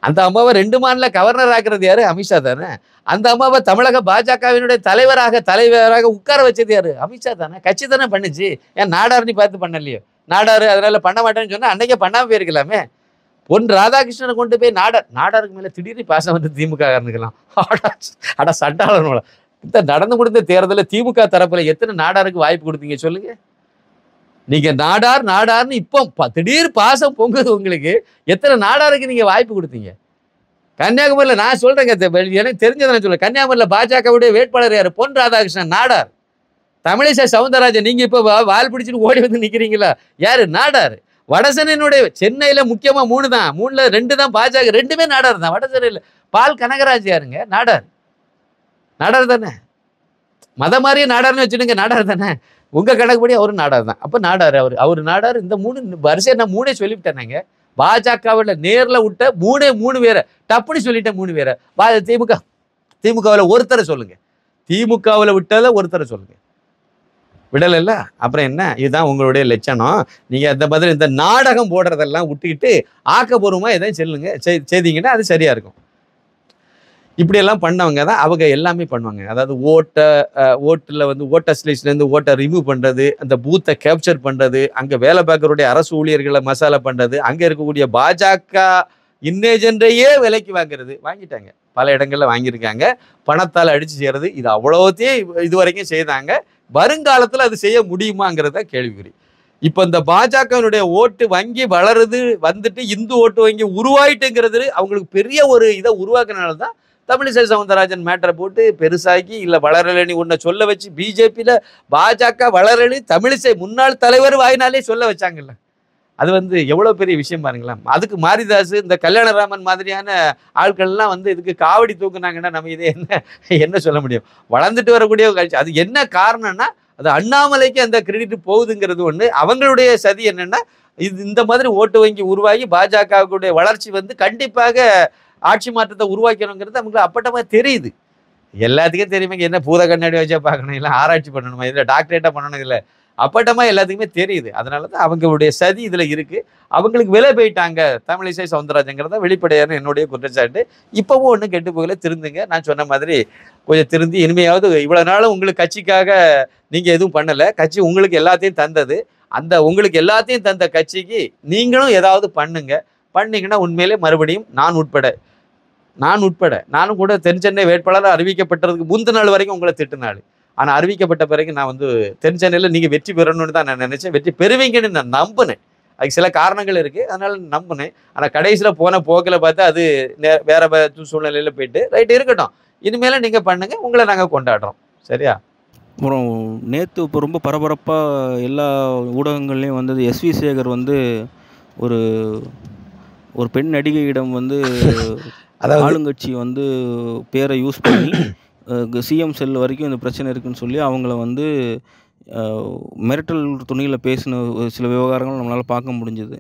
அந்த அம்மாவை ரெண்டு மாநில கவர்னர் ஆக்குறது யாரு அமித்ஷா தானே அந்த அம்மாவை தமிழக பாஜகவினுடைய தலைவராக தலைவராக உட்கார வச்சது யாரு அமித்ஷா தானே கட்சி தானே பண்ணுச்சு ஏன் நாடாருன்னு பார்த்து பண்ணலையோ நாடாரு அதனால பண்ண மாட்டேன்னு சொன்னா அன்னைக்கே பண்ணாம போயிருக்கலாமே பொன் ராதாகிருஷ்ணனை கொண்டு போய் நாடார் நாடாருக்கு மேலே திடீர்னு பாசம் வந்து திமுக இருந்துக்கலாம் அடா சட்டாளனோட இந்த நடந்து கொடுத்த தேர்தலில் திமுக தரப்பில் எத்தனை நாடாருக்கு வாய்ப்பு கொடுத்தீங்க சொல்லுங்கள் நீங்கள் நாடார் நாடார்னு இப்போ திடீர் பாசம் பொங்குது உங்களுக்கு எத்தனை நாடாருக்கு நீங்கள் வாய்ப்பு கொடுத்தீங்க கன்னியாகுமரியில் நான் சொல்கிறேங்க எனக்கு தெரிஞ்சதை நான் சொல்றேன் கன்னியாகுமரியில் பாஜகவுடைய வேட்பாளர் யார் பொன் ராதாகிருஷ்ணன் நாடார் தமிழிசை சவுந்தரராஜன் நீங்கள் இப்போ வால் பிடிச்சின்னு ஓடி வந்து நிற்கிறீங்களா யார் நாடார் வடசனையினுடைய சென்னையில் முக்கியமாக மூணு தான் மூணில் ரெண்டு தான் பாஜக ரெண்டுமே நாடார் தான் வடசனையில் பால் கனகராஜ் யாருங்க நாடார் நாடார் தானே மதம் மாதிரியே நாடார்னு வச்சுடுங்க நாடார் தானே உங்கள் கணக்குப்படி அவர் நாடார் தான் அப்போ நாடார் அவர் அவர் நாடார் இந்த மூணு வரிசையை நான் மூணே சொல்லிவிட்டேன் நாங்கள் பாஜகவில் நேரில் விட்ட மூணே மூணு பேரை டப்புன்னு சொல்லிட்டேன் மூணு பேரை பா திமுக திமுகவில் ஒருத்தரை சொல்லுங்கள் திமுகவில் விட்டதை ஒருத்தரை சொல்லுங்கள் விடலைல்ல அப்புறம் என்ன இதுதான் உங்களுடைய லட்சணம் நீங்கள் அந்த மாதிரி இந்த நாடகம் போடுறதெல்லாம் விட்டுக்கிட்டு ஆக்கப்பூர்வமாக எதையும் செல்லுங்க செய்தீங்கன்னா அது சரியாக இருக்கும் இப்படியெல்லாம் பண்ணவங்க தான் அவங்க எல்லாமே பண்ணுவாங்க அதாவது ஓட்டை ஓட்டில் வந்து ஓட்ட ஸ்லேஷன்லேருந்து ஓட்டை ரிமூவ் பண்ணுறது அந்த பூத்தை கேப்சர் பண்ணுறது அங்கே வேலை பார்க்கறவுடைய அரசு ஊழியர்களை மசாலா பண்ணுறது அங்கே இருக்கக்கூடிய பாஜக இன்னேஜென்றையே விலைக்கு வாங்குறது வாங்கிட்டாங்க பல இடங்களில் வாங்கியிருக்காங்க பணத்தால் அடித்து செய்கிறது இது அவ்வளோத்தையும் இது வரைக்கும் செய்தாங்க வருங்காலத்தில் அது செய்ய முடியுமாங்கிறத கேள்விக்குறி இப்போ இந்த பாஜகவினுடைய ஓட்டு வங்கி வளருது வந்துட்டு இந்து ஓட்டு வங்கி உருவாயிட்டுங்கிறது அவங்களுக்கு பெரிய ஒரு இதை உருவாக்குனால தான் தமிழிசை சவுந்தரராஜன் மேட்டரை போட்டு பெருசாக்கி இல்லை வளரலனி உன்னை சொல்ல வச்சு பிஜேபியில் பாஜக வளரலி தமிழிசை முன்னாள் தலைவர் வாயினாலே சொல்ல வச்சாங்கல்ல அது வந்து எவ்வளோ பெரிய விஷயம் பாருங்களேன் அதுக்கு மாரிதாஸ் இந்த கல்யாணராமன் மாதிரியான ஆட்கள்லாம் வந்து இதுக்கு காவடி தூக்குனாங்கன்னா நம்ம இதே என்ன என்ன சொல்ல முடியும் வளர்ந்துட்டு வரக்கூடிய கட்சி அது என்ன காரணம்னா அது அண்ணாமலைக்கு அந்த கிரெடிட் போகுதுங்கிறது ஒன்று அவங்களுடைய சதி என்னென்னா இது இந்த மாதிரி ஓட்டு வங்கி உருவாகி பாஜகவுடைய வளர்ச்சி வந்து கண்டிப்பாக ஆட்சி மாற்றத்தை உருவாக்கணுங்கிறது அவங்களுக்கு அப்பட்டமாக தெரியுது எல்லாத்துக்கும் தெரியுமே என்ன பூத கண்ணாடி வச்சா பார்க்கணும் இல்லை ஆராய்ச்சி பண்ணணுமா இதில் டாக்டரேட்டாக பண்ணணும் இல்லை அப்பட்டமாக எல்லாத்துக்குமே தெரியுது அதனால தான் அவங்களுடைய சதி இதில் இருக்குது அவங்களுக்கு விலை போயிட்டாங்க தமிழிசை சவுந்தரராஜங்கிறத வெளிப்படையான என்னுடைய குற்றச்சாட்டு இப்போவும் ஒன்றும் கெட்டு போகல திருந்துங்க நான் சொன்ன மாதிரி கொஞ்சம் திருந்தி இனிமையாவது இவ்வளோ நாளும் உங்களுக்கு கட்சிக்காக நீங்கள் எதுவும் பண்ணலை கட்சி உங்களுக்கு எல்லாத்தையும் தந்தது அந்த உங்களுக்கு எல்லாத்தையும் தந்த கட்சிக்கு நீங்களும் ஏதாவது பண்ணுங்கள் பண்ணிங்கன்னா உண்மையிலே மறுபடியும் நான் உட்பட நான் உட்பட நானும் கூட தென்சென்னை வேட்பாளராக அறிவிக்கப்பட்டதுக்கு முந்த நாள் வரைக்கும் உங்களை திட்டினாள் ஆனால் அறிவிக்கப்பட்ட பிறகு நான் வந்து தென்சென்னையில் நீங்கள் வெற்றி பெறணும்னு தான் நான் நினச்சேன் வெற்றி பெறுவீங்கன்னு நான் நம்பினேன் அதுக்கு சில காரணங்கள் இருக்குது அதனால் நம்பினேன் ஆனால் கடைசியில் போன போக்கில் பார்த்தா அது நே வேறு சூழ்நிலையில் போயிட்டு ரைட்டு இருக்கட்டும் இனிமேல் நீங்கள் பண்ணுங்கள் உங்களை நாங்கள் கொண்டாடுறோம் சரியா அப்புறம் நேற்று இப்போ ரொம்ப பரபரப்பாக எல்லா ஊடகங்கள்லேயும் வந்தது எஸ்வி சேகர் வந்து ஒரு ஒரு பெண் நடிகையிடம் வந்து ஆளுங்கட்சி வந்து பேரை யூஸ் பண்ணி சிஎம் செல் வரைக்கும் இந்த பிரச்சனை இருக்குன்னு சொல்லி அவங்கள வந்து மிரட்டல் துணியில் பேசின சில விவகாரங்கள் நம்மளால் பார்க்க முடிஞ்சுது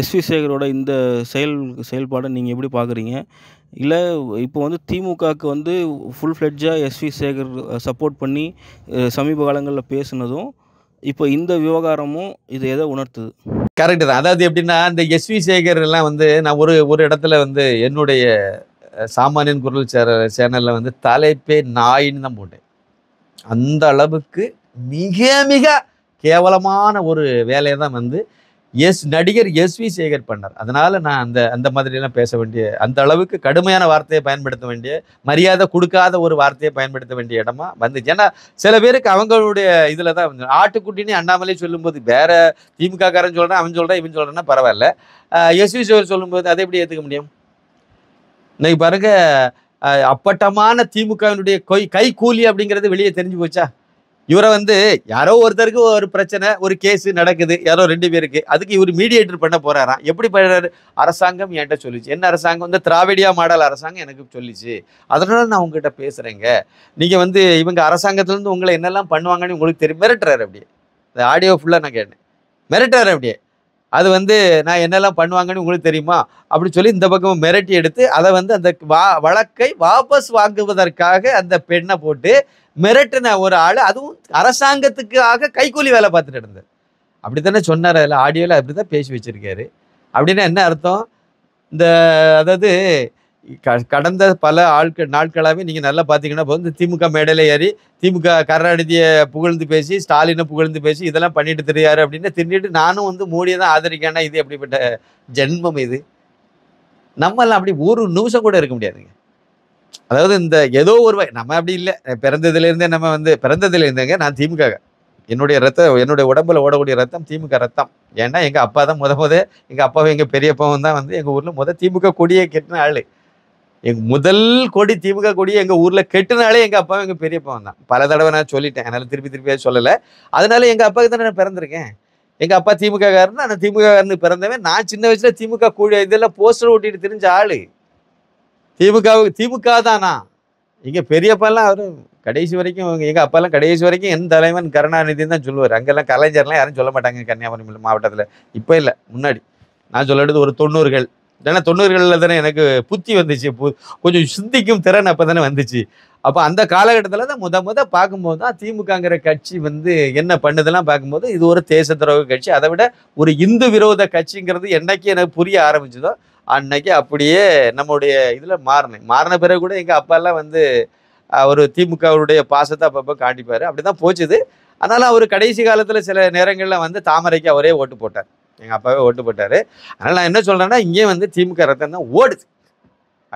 எஸ்வி சேகரோட இந்த செயல் செயல்பாடை நீங்கள் எப்படி பார்க்குறீங்க இல்லை இப்போ வந்து திமுகவுக்கு வந்து ஃபுல் ஃப்ளெட்ஜாக எஸ்வி சேகர் சப்போர்ட் பண்ணி சமீப காலங்களில் பேசினதும் இப்போ இந்த விவகாரமும் இது எதை உணர்த்துது கரெக்டு தான் அதாவது எப்படின்னா இந்த எஸ் வி சேகர் எல்லாம் வந்து நான் ஒரு ஒரு இடத்துல வந்து என்னுடைய சாமானியன் குரல் சே சேனலில் வந்து தலைப்பே நாயின்னு தான் போட்டேன் அந்த அளவுக்கு மிக மிக கேவலமான ஒரு வேலையை தான் வந்து எஸ் நடிகர் எஸ் வி சேகர் பண்ணார் அதனால் நான் அந்த அந்த மாதிரிலாம் பேச வேண்டிய அந்த அளவுக்கு கடுமையான வார்த்தையை பயன்படுத்த வேண்டிய மரியாதை கொடுக்காத ஒரு வார்த்தையை பயன்படுத்த வேண்டிய இடமா வந்துச்சு ஏன்னா சில பேருக்கு அவங்களுடைய இதில் தான் ஆட்டுக்குட்டின்னு அண்ணாமலே சொல்லும்போது வேற திமுக காரன் சொல்கிறேன் அவன் சொல்கிறான் இவன் சொல்கிறேன்னா பரவாயில்ல எஸ் வி சேகர் சொல்லும்போது அதை எப்படி ஏற்றுக்க முடியும் இன்னைக்கு பாருங்க அப்பட்டமான திமுகவினுடைய கை கை கூலி அப்படிங்கிறது வெளியே தெரிஞ்சு போச்சா இவரை வந்து யாரோ ஒருத்தருக்கு ஒரு பிரச்சனை ஒரு கேஸ் நடக்குது யாரோ ரெண்டு பேருக்கு அதுக்கு இவர் மீடியேட்டர் பண்ண போறாராம் எப்படி பண்ணுறாரு அரசாங்கம் என்கிட்ட சொல்லிச்சு என்ன அரசாங்கம் வந்து திராவிடியா மாடல் அரசாங்கம் எனக்கு சொல்லிச்சு அதனால நான் உங்ககிட்ட பேசுகிறேங்க நீங்கள் வந்து இவங்க அரசாங்கத்துலேருந்து உங்களை என்னெல்லாம் பண்ணுவாங்கன்னு உங்களுக்கு தெரியும் மிரட்டுறாரு அப்படியே இந்த ஆடியோ ஃபுல்லாக நான் கேட்டேன் மிரட்டுறாரு அப்படியே அது வந்து நான் என்னெல்லாம் பண்ணுவாங்கன்னு உங்களுக்கு தெரியுமா அப்படி சொல்லி இந்த பக்கம் மிரட்டி எடுத்து அதை வந்து அந்த வா வழக்கை வாபஸ் வாங்குவதற்காக அந்த பெண்ணை போட்டு மிரட்டின ஒரு ஆள் அதுவும் அரசாங்கத்துக்காக கைக்கூலி வேலை பார்த்துட்டு இருந்தார் அப்படி தானே சொன்னார் அதில் ஆடியோவில் அப்படி தான் பேசி வச்சுருக்காரு அப்படின்னா என்ன அர்த்தம் இந்த அதாவது க கடந்த பல ஆட்கள் நாட்களாகவே நீங்கள் நல்லா பார்த்தீங்கன்னா இப்போ வந்து திமுக மேடையில் ஏறி திமுக கருணாநிதியை புகழ்ந்து பேசி ஸ்டாலினை புகழ்ந்து பேசி இதெல்லாம் பண்ணிட்டு தெரியாரு அப்படின்னு திருந்திட்டு நானும் வந்து மோடியை தான் ஆதரிக்கானா இது எப்படிப்பட்ட ஜென்மம் இது நம்மளாம் அப்படி ஒரு நிமிஷம் கூட இருக்க முடியாதுங்க அதாவது இந்த ஏதோ ஒரு நம்ம அப்படி இல்லை பிறந்ததுலேருந்தே நம்ம வந்து பிறந்ததுலேருந்தேங்க நான் திமுக என்னுடைய ரத்தம் என்னுடைய உடம்புல ஓடக்கூடிய ரத்தம் திமுக ரத்தம் ஏன்னா எங்கள் அப்பா தான் முத முத எங்கள் அப்பாவும் எங்கள் பெரியப்பாவும் தான் வந்து எங்கள் ஊரில் முத திமுக கொடியே கெட்டின ஆள் எங்கள் முதல் கொடி திமுக கொடியை எங்கள் ஊரில் கெட்டினாலே எங்கள் அப்பாவும் எங்கள் பெரியப்பாவும் தான் பல தடவை நான் சொல்லிட்டேன் என்னால் திருப்பி திருப்பியாக சொல்லலை அதனால எங்கள் அப்பாவுக்கு தானே நான் பிறந்திருக்கேன் எங்கள் அப்பா திமுக காரன் நான் திமுக காரனுக்கு பிறந்தவன் நான் சின்ன வயசில் திமுக கூடிய இதெல்லாம் போஸ்டர் ஓட்டிட்டு தெரிஞ்ச ஆள் திமுகவுக்கு திமுக தானா இங்கே பெரியப்பாலாம் அவரு கடைசி வரைக்கும் எங்கள் அப்பாலாம் கடைசி வரைக்கும் என் தலைவன் கருணாநிதினு தான் சொல்லுவார் அங்கெல்லாம் கலைஞர்லாம் யாரும் சொல்ல மாட்டாங்க கன்னியாகுமரி மாவட்டத்தில் இப்போ இல்லை முன்னாடி நான் சொல்லுறது ஒரு தொண்ணூறுகள் ஏன்னா தொண்ணூறுகளில் தானே எனக்கு புத்தி வந்துச்சு கொஞ்சம் சிந்திக்கும் திறன் அப்போ தானே வந்துச்சு அப்போ அந்த காலகட்டத்தில் தான் முத முத பார்க்கும்போது தான் திமுகங்கிற கட்சி வந்து என்ன பண்ணுதெல்லாம் பார்க்கும்போது இது ஒரு தேச துறவு கட்சி அதை விட ஒரு இந்து விரோத கட்சிங்கிறது என்றைக்கு எனக்கு புரிய ஆரம்பிச்சதோ அன்னைக்கு அப்படியே நம்முடைய இதில் மாறினேன் மாறின பிறகு கூட எங்கள் அப்பாலாம் வந்து அவர் திமுகவுடைய பாசத்தை அப்பப்போ காட்டிப்பார் அப்படி தான் போச்சுது அதனால் அவர் கடைசி காலத்தில் சில நேரங்களில் வந்து தாமரைக்கு அவரே ஓட்டு போட்டார் எங்கள் அப்பாவே ஓட்டு போட்டார் அதனால் நான் என்ன சொல்கிறேன்னா இங்கேயும் வந்து திமுக ரத்தம் தான் ஓடுது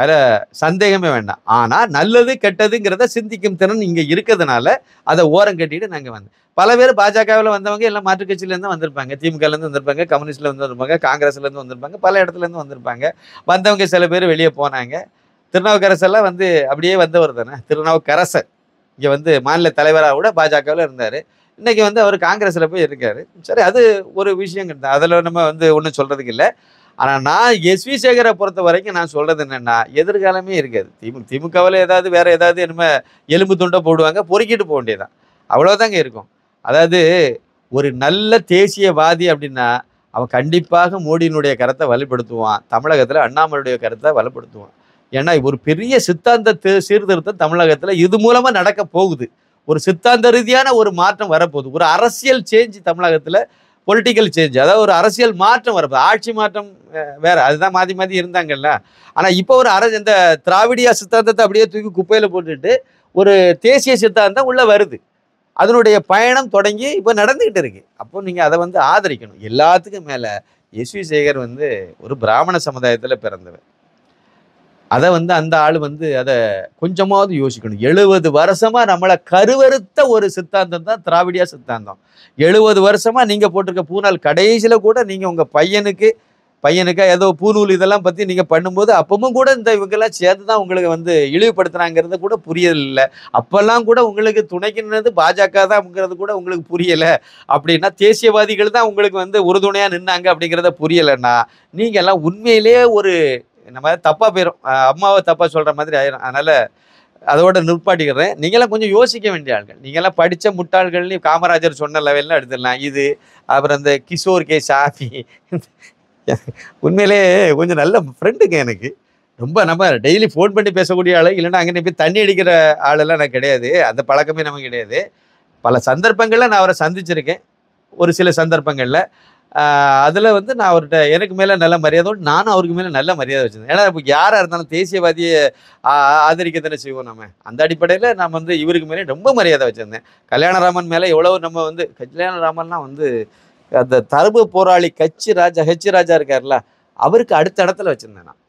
அதில் சந்தேகமே வேண்டாம் ஆனால் நல்லது கெட்டதுங்கிறத சிந்திக்கும் திறன் இங்கே இருக்கிறதுனால அதை ஓரம் கட்டிட்டு நாங்கள் வந்தோம் பல பேர் பாஜகவில் வந்தவங்க எல்லாம் மாற்றுக் கட்சியிலேருந்து வந்திருப்பாங்க திமுகலேருந்து வந்திருப்பாங்க கம்யூனிஸ்ட்லேருந்து வந்திருப்பாங்க காங்கிரஸ்லேருந்து வந்திருப்பாங்க பல இடத்துலேருந்து வந்திருப்பாங்க வந்தவங்க சில பேர் வெளியே போனாங்க திருநாவுக்கரசெல்லாம் வந்து அப்படியே வந்தவர் தானே திருநாவுக்கரசர் இங்கே வந்து மாநில தலைவராக கூட பாஜகவில் இருந்தார் இன்றைக்கி வந்து அவர் காங்கிரஸில் போய் இருக்கார் சரி அது ஒரு விஷயங்கிறது அதில் நம்ம வந்து ஒன்றும் சொல்கிறதுக்கு இல்லை ஆனால் நான் எஸ் வி சேகரை பொறுத்த வரைக்கும் நான் சொல்கிறது என்னென்னா எதிர்காலமே இருக்காது திமுக திமுகவில் ஏதாவது வேறு ஏதாவது என்னமோ எலும்பு துண்டை போடுவாங்க பொறுக்கிட்டு போக வேண்டியதான் அவ்வளோதாங்க இருக்கும் அதாவது ஒரு நல்ல தேசியவாதி அப்படின்னா அவன் கண்டிப்பாக மோடியினுடைய கருத்தை வலுப்படுத்துவான் தமிழகத்தில் அண்ணாமலையுடைய கருத்தை வலுப்படுத்துவான் ஏன்னா ஒரு பெரிய சித்தாந்த சீர்திருத்தம் தமிழகத்தில் இது மூலமாக நடக்க போகுது ஒரு சித்தாந்த ரீதியான ஒரு மாற்றம் வரப்போகுது ஒரு அரசியல் சேஞ்ச் தமிழகத்தில் பொலிட்டிக்கல் சேஞ்ச் அதாவது ஒரு அரசியல் மாற்றம் வரப்போ ஆட்சி மாற்றம் வேறு அதுதான் மாதிரி மாதிரி இருந்தாங்கல்ல ஆனால் இப்போ ஒரு அரசு இந்த திராவிடியா சித்தாந்தத்தை அப்படியே தூக்கி குப்பையில் போட்டுட்டு ஒரு தேசிய சித்தாந்தம் உள்ளே வருது அதனுடைய பயணம் தொடங்கி இப்போ நடந்துக்கிட்டு இருக்குது அப்போ நீங்கள் அதை வந்து ஆதரிக்கணும் எல்லாத்துக்கும் மேலே எஸ்வி சேகர் வந்து ஒரு பிராமண சமுதாயத்தில் பிறந்தவர் அதை வந்து அந்த ஆள் வந்து அதை கொஞ்சமாவது யோசிக்கணும் எழுபது வருஷமாக நம்மளை கருவறுத்த ஒரு சித்தாந்தம் தான் திராவிடியா சித்தாந்தம் எழுபது வருஷமாக நீங்கள் போட்டிருக்க பூநாள் கடைசியில் கூட நீங்கள் உங்கள் பையனுக்கு பையனுக்கா ஏதோ பூநூல் இதெல்லாம் பற்றி நீங்கள் பண்ணும்போது அப்பவும் கூட இந்த இவங்கெல்லாம் சேர்ந்து தான் உங்களுக்கு வந்து இழிவுபடுத்துனாங்கிறது கூட புரியலை அப்போல்லாம் கூட உங்களுக்கு துணைக்குன்னது பாஜக தான்ங்கிறது கூட உங்களுக்கு புரியலை அப்படின்னா தேசியவாதிகள் தான் உங்களுக்கு வந்து உறுதுணையாக நின்னாங்க அப்படிங்கிறத புரியலைன்னா நீங்கள் எல்லாம் உண்மையிலேயே ஒரு நம்ம தப்பாக போயிடும் அம்மாவை தப்பாக சொல்கிற மாதிரி ஆயிரும் அதனால் அதோட நிற்பாட்டிக்கிறேன் நீங்களாம் கொஞ்சம் யோசிக்க வேண்டிய ஆள்கள் நீங்களாம் படித்த முட்டாள்கள்னு காமராஜர் சொன்ன லெவலில் எடுத்துடலாம் இது அப்புறம் இந்த கிஷோர் கே ஷாஃபி உண்மையிலே கொஞ்சம் நல்ல ஃப்ரெண்டுங்க எனக்கு ரொம்ப நம்ம டெய்லி ஃபோன் பண்ணி பேசக்கூடிய ஆள் இல்லைன்னா அங்கே போய் தண்ணி அடிக்கிற ஆளெல்லாம் எனக்கு கிடையாது அந்த பழக்கமே நமக்கு கிடையாது பல சந்தர்ப்பங்களில் நான் அவரை சந்திச்சிருக்கேன் ஒரு சில சந்தர்ப்பங்களில் அதில் வந்து நான் அவர்கிட்ட எனக்கு மேலே நல்ல மரியாதையோடு நானும் அவருக்கு மேலே நல்ல மரியாதை வச்சுருந்தேன் ஏன்னா இப்போ யாராக இருந்தாலும் தேசியவாதியை ஆதரிக்க தானே செய்வோம் நம்ம அந்த அடிப்படையில் நான் வந்து இவருக்கு மேலே ரொம்ப மரியாதை வச்சுருந்தேன் கல்யாணராமன் மேலே எவ்வளோ நம்ம வந்து கல்யாணராமன்லாம் வந்து அந்த தருபு போராளி கச்சி ராஜா ஹெச்சி ராஜா இருக்கார்ல அவருக்கு அடுத்த இடத்துல வச்சுருந்தேன் நான்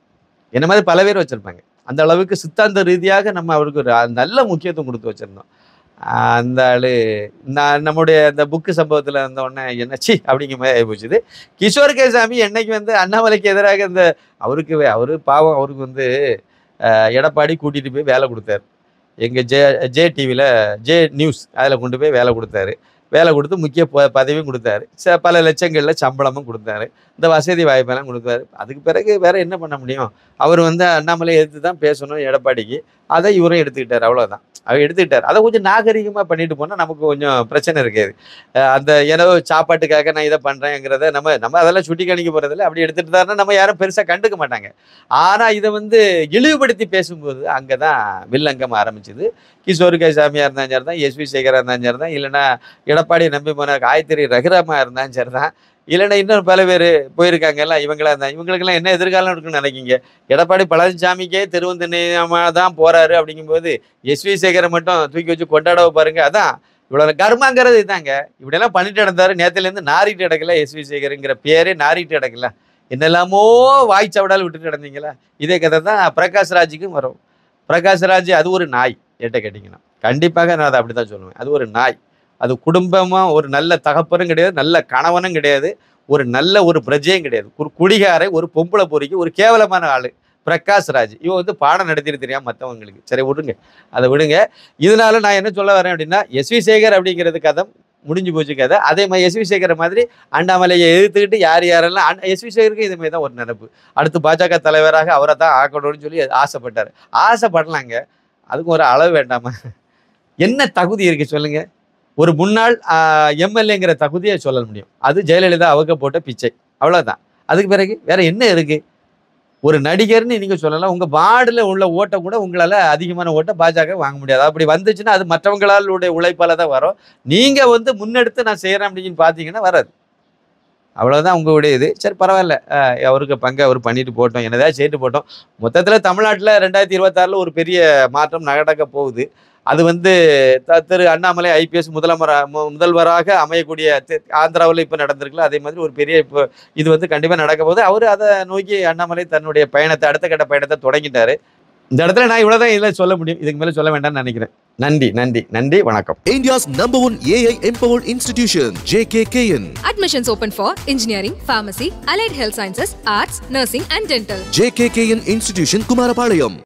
என்ன மாதிரி பல பேர் வச்சுருப்பாங்க அந்த அளவுக்கு சித்தாந்த ரீதியாக நம்ம அவருக்கு நல்ல முக்கியத்துவம் கொடுத்து வச்சுருந்தோம் அந்த ஆள் நான் நம்முடைய அந்த புக்கு சம்பவத்தில் உடனே என்னச்சி அப்படிங்கிற மாதிரி ஆகி போச்சுது கிஷோர் கேசாமி என்னைக்கு வந்து அண்ணாமலைக்கு எதிராக இந்த அவருக்கு அவர் பாவம் அவருக்கு வந்து எடப்பாடி கூட்டிகிட்டு போய் வேலை கொடுத்தாரு எங்கள் ஜே ஜே டிவியில் ஜே நியூஸ் அதில் கொண்டு போய் வேலை கொடுத்தாரு வேலை கொடுத்து முக்கிய ப பதவியும் கொடுத்தாரு ச பல லட்சங்களில் சம்பளமும் கொடுத்தாரு இந்த வசதி வாய்ப்பெல்லாம் கொடுத்தாரு அதுக்கு பிறகு வேறு என்ன பண்ண முடியும் அவர் வந்து அண்ணாமலை எடுத்து தான் பேசணும் எடப்பாடிக்கு அதை இவரும் எடுத்துக்கிட்டார் அவ்வளோதான் அவர் எடுத்துக்கிட்டார் அதை கொஞ்சம் நாகரிகமாக பண்ணிட்டு போனால் நமக்கு கொஞ்சம் பிரச்சனை இருக்காது அந்த ஏதோ சாப்பாட்டுக்காக நான் இதை பண்ணுறேங்கிறத நம்ம நம்ம அதெல்லாம் சுட்டி காணிக்க இல்லை அப்படி எடுத்துகிட்டு தாருன்னா நம்ம யாரும் பெருசாக கண்டுக்க மாட்டாங்க ஆனால் இதை வந்து இழிவுபடுத்தி பேசும்போது அங்கே தான் வில்லங்கம் ஆரம்பிச்சது கிஷோர் கே சாமியாக இருந்தாலும் சரி தான் எஸ்வி சேகராக இருந்தாலும் சரி தான் இல்லைன்னா எடப்பாடி நம்பி போனார் காயத்ரி ரகுராமா இருந்தாலும் சரிதான் இல்லைன்னா இன்னும் பல பேர் போயிருக்காங்க எல்லாம் இவங்களா இருந்தா இவங்களுக்கெல்லாம் என்ன எதிர்காலம் இருக்குன்னு நினைக்கிங்க எடப்பாடி பழனிசாமிக்கே திருவந்தனியமாக தான் போகிறாரு அப்படிங்கும்போது எஸ் வி சேகரை மட்டும் தூக்கி வச்சு கொண்டாட பாருங்க அதான் இவ்வளோ கர்மாங்கிறது இதாங்க இப்படியெல்லாம் பண்ணிட்டு நடந்தார் நேற்றுலேருந்து நாரிட்டு இடக்கல எஸ் வி சேகருங்கிற பேரே நாரிட்டு இடக்கல என்னெல்லாமோ வாய்ச்சவடால் விட்டுட்டு நடந்தீங்களா இதே கதை தான் பிரகாஷ் ராஜுக்கும் வரும் பிரகாஷ் ராஜ் அது ஒரு நாய் என்கிட்ட கேட்டிங்கன்னா கண்டிப்பாக நான் அதை அப்படி தான் சொல்லுவேன் அது ஒரு நாய் அது குடும்பமாக ஒரு நல்ல தகப்பனும் கிடையாது நல்ல கணவனும் கிடையாது ஒரு நல்ல ஒரு பிரஜையும் கிடையாது ஒரு குடிகாரை ஒரு பொம்பளை பொறிக்கி ஒரு கேவலமான ஆள் பிரகாஷ் ராஜ் இவன் வந்து பாடம் நடத்திட்டு தெரியாமல் மற்றவங்களுக்கு சரி விடுங்க அதை விடுங்க இதனால நான் என்ன சொல்ல வரேன் அப்படின்னா எஸ் வி சேகர் அப்படிங்கிறது கதம் முடிஞ்சு போச்சு கதை அதே மாதிரி எஸ் வி சேகர் மாதிரி அண்ணாமலையை எதிர்த்துக்கிட்டு யார் யாரெல்லாம் அண்ணா எஸ் வி சேகருக்கும் இதுமாரி தான் ஒரு நினப்பு அடுத்து பாஜக தலைவராக அவரை தான் ஆக்கணும்னு சொல்லி ஆசைப்பட்டார் ஆசைப்படலாங்க அதுக்கும் ஒரு அளவு வேண்டாமா என்ன தகுதி இருக்குது சொல்லுங்கள் ஒரு முன்னாள் எம்எல்ஏங்கிற தகுதியை சொல்ல முடியும் அது ஜெயலலிதா அவங்க போட்ட பிச்சை அவ்வளோதான் அதுக்கு பிறகு வேற என்ன இருக்கு ஒரு நடிகர்னு நீங்க சொல்லலாம் உங்க வார்டில் உள்ள ஓட்டை கூட உங்களால அதிகமான ஓட்டை பாஜக வாங்க முடியாது அப்படி வந்துச்சுன்னா அது உடைய உழைப்பால தான் வரும் நீங்க வந்து முன்னெடுத்து நான் செய்யறேன் அப்படின்னு பாத்தீங்கன்னா வராது அவ்வளோதான் உங்களுடைய இது சரி பரவாயில்ல அவருக்கு பங்கை அவர் பண்ணிட்டு போட்டோம் என்னதான் செய்துட்டு போட்டோம் மொத்தத்தில் தமிழ்நாட்டில் ரெண்டாயிரத்தி இருபத்தாறில் ஒரு பெரிய மாற்றம் நடக்க போகுது அது வந்து திரு அண்ணாமலை ஐபிஎஸ் முதலமர முதல்வராக அமையக்கூடிய ஆந்திராவில் இப்போ நடந்திருக்குல்ல அதே மாதிரி ஒரு பெரிய இப்போ இது வந்து கண்டிப்பாக நடக்க போது அவர் அதை நோக்கி அண்ணாமலை தன்னுடைய பயணத்தை அடுத்த கட்ட பயணத்தை தொடங்கிட்டாரு இந்த இடத்துல நான் இவ்வளவுதான் இதில் சொல்ல முடியும் இதுக்கு மேலே சொல்ல வேண்டாம்னு நினைக்கிறேன் நன்றி நன்றி நன்றி வணக்கம் India's number one AI empowered institution J K N admissions open for engineering pharmacy allied health sciences arts nursing and dental J K N institution Kumarapalayam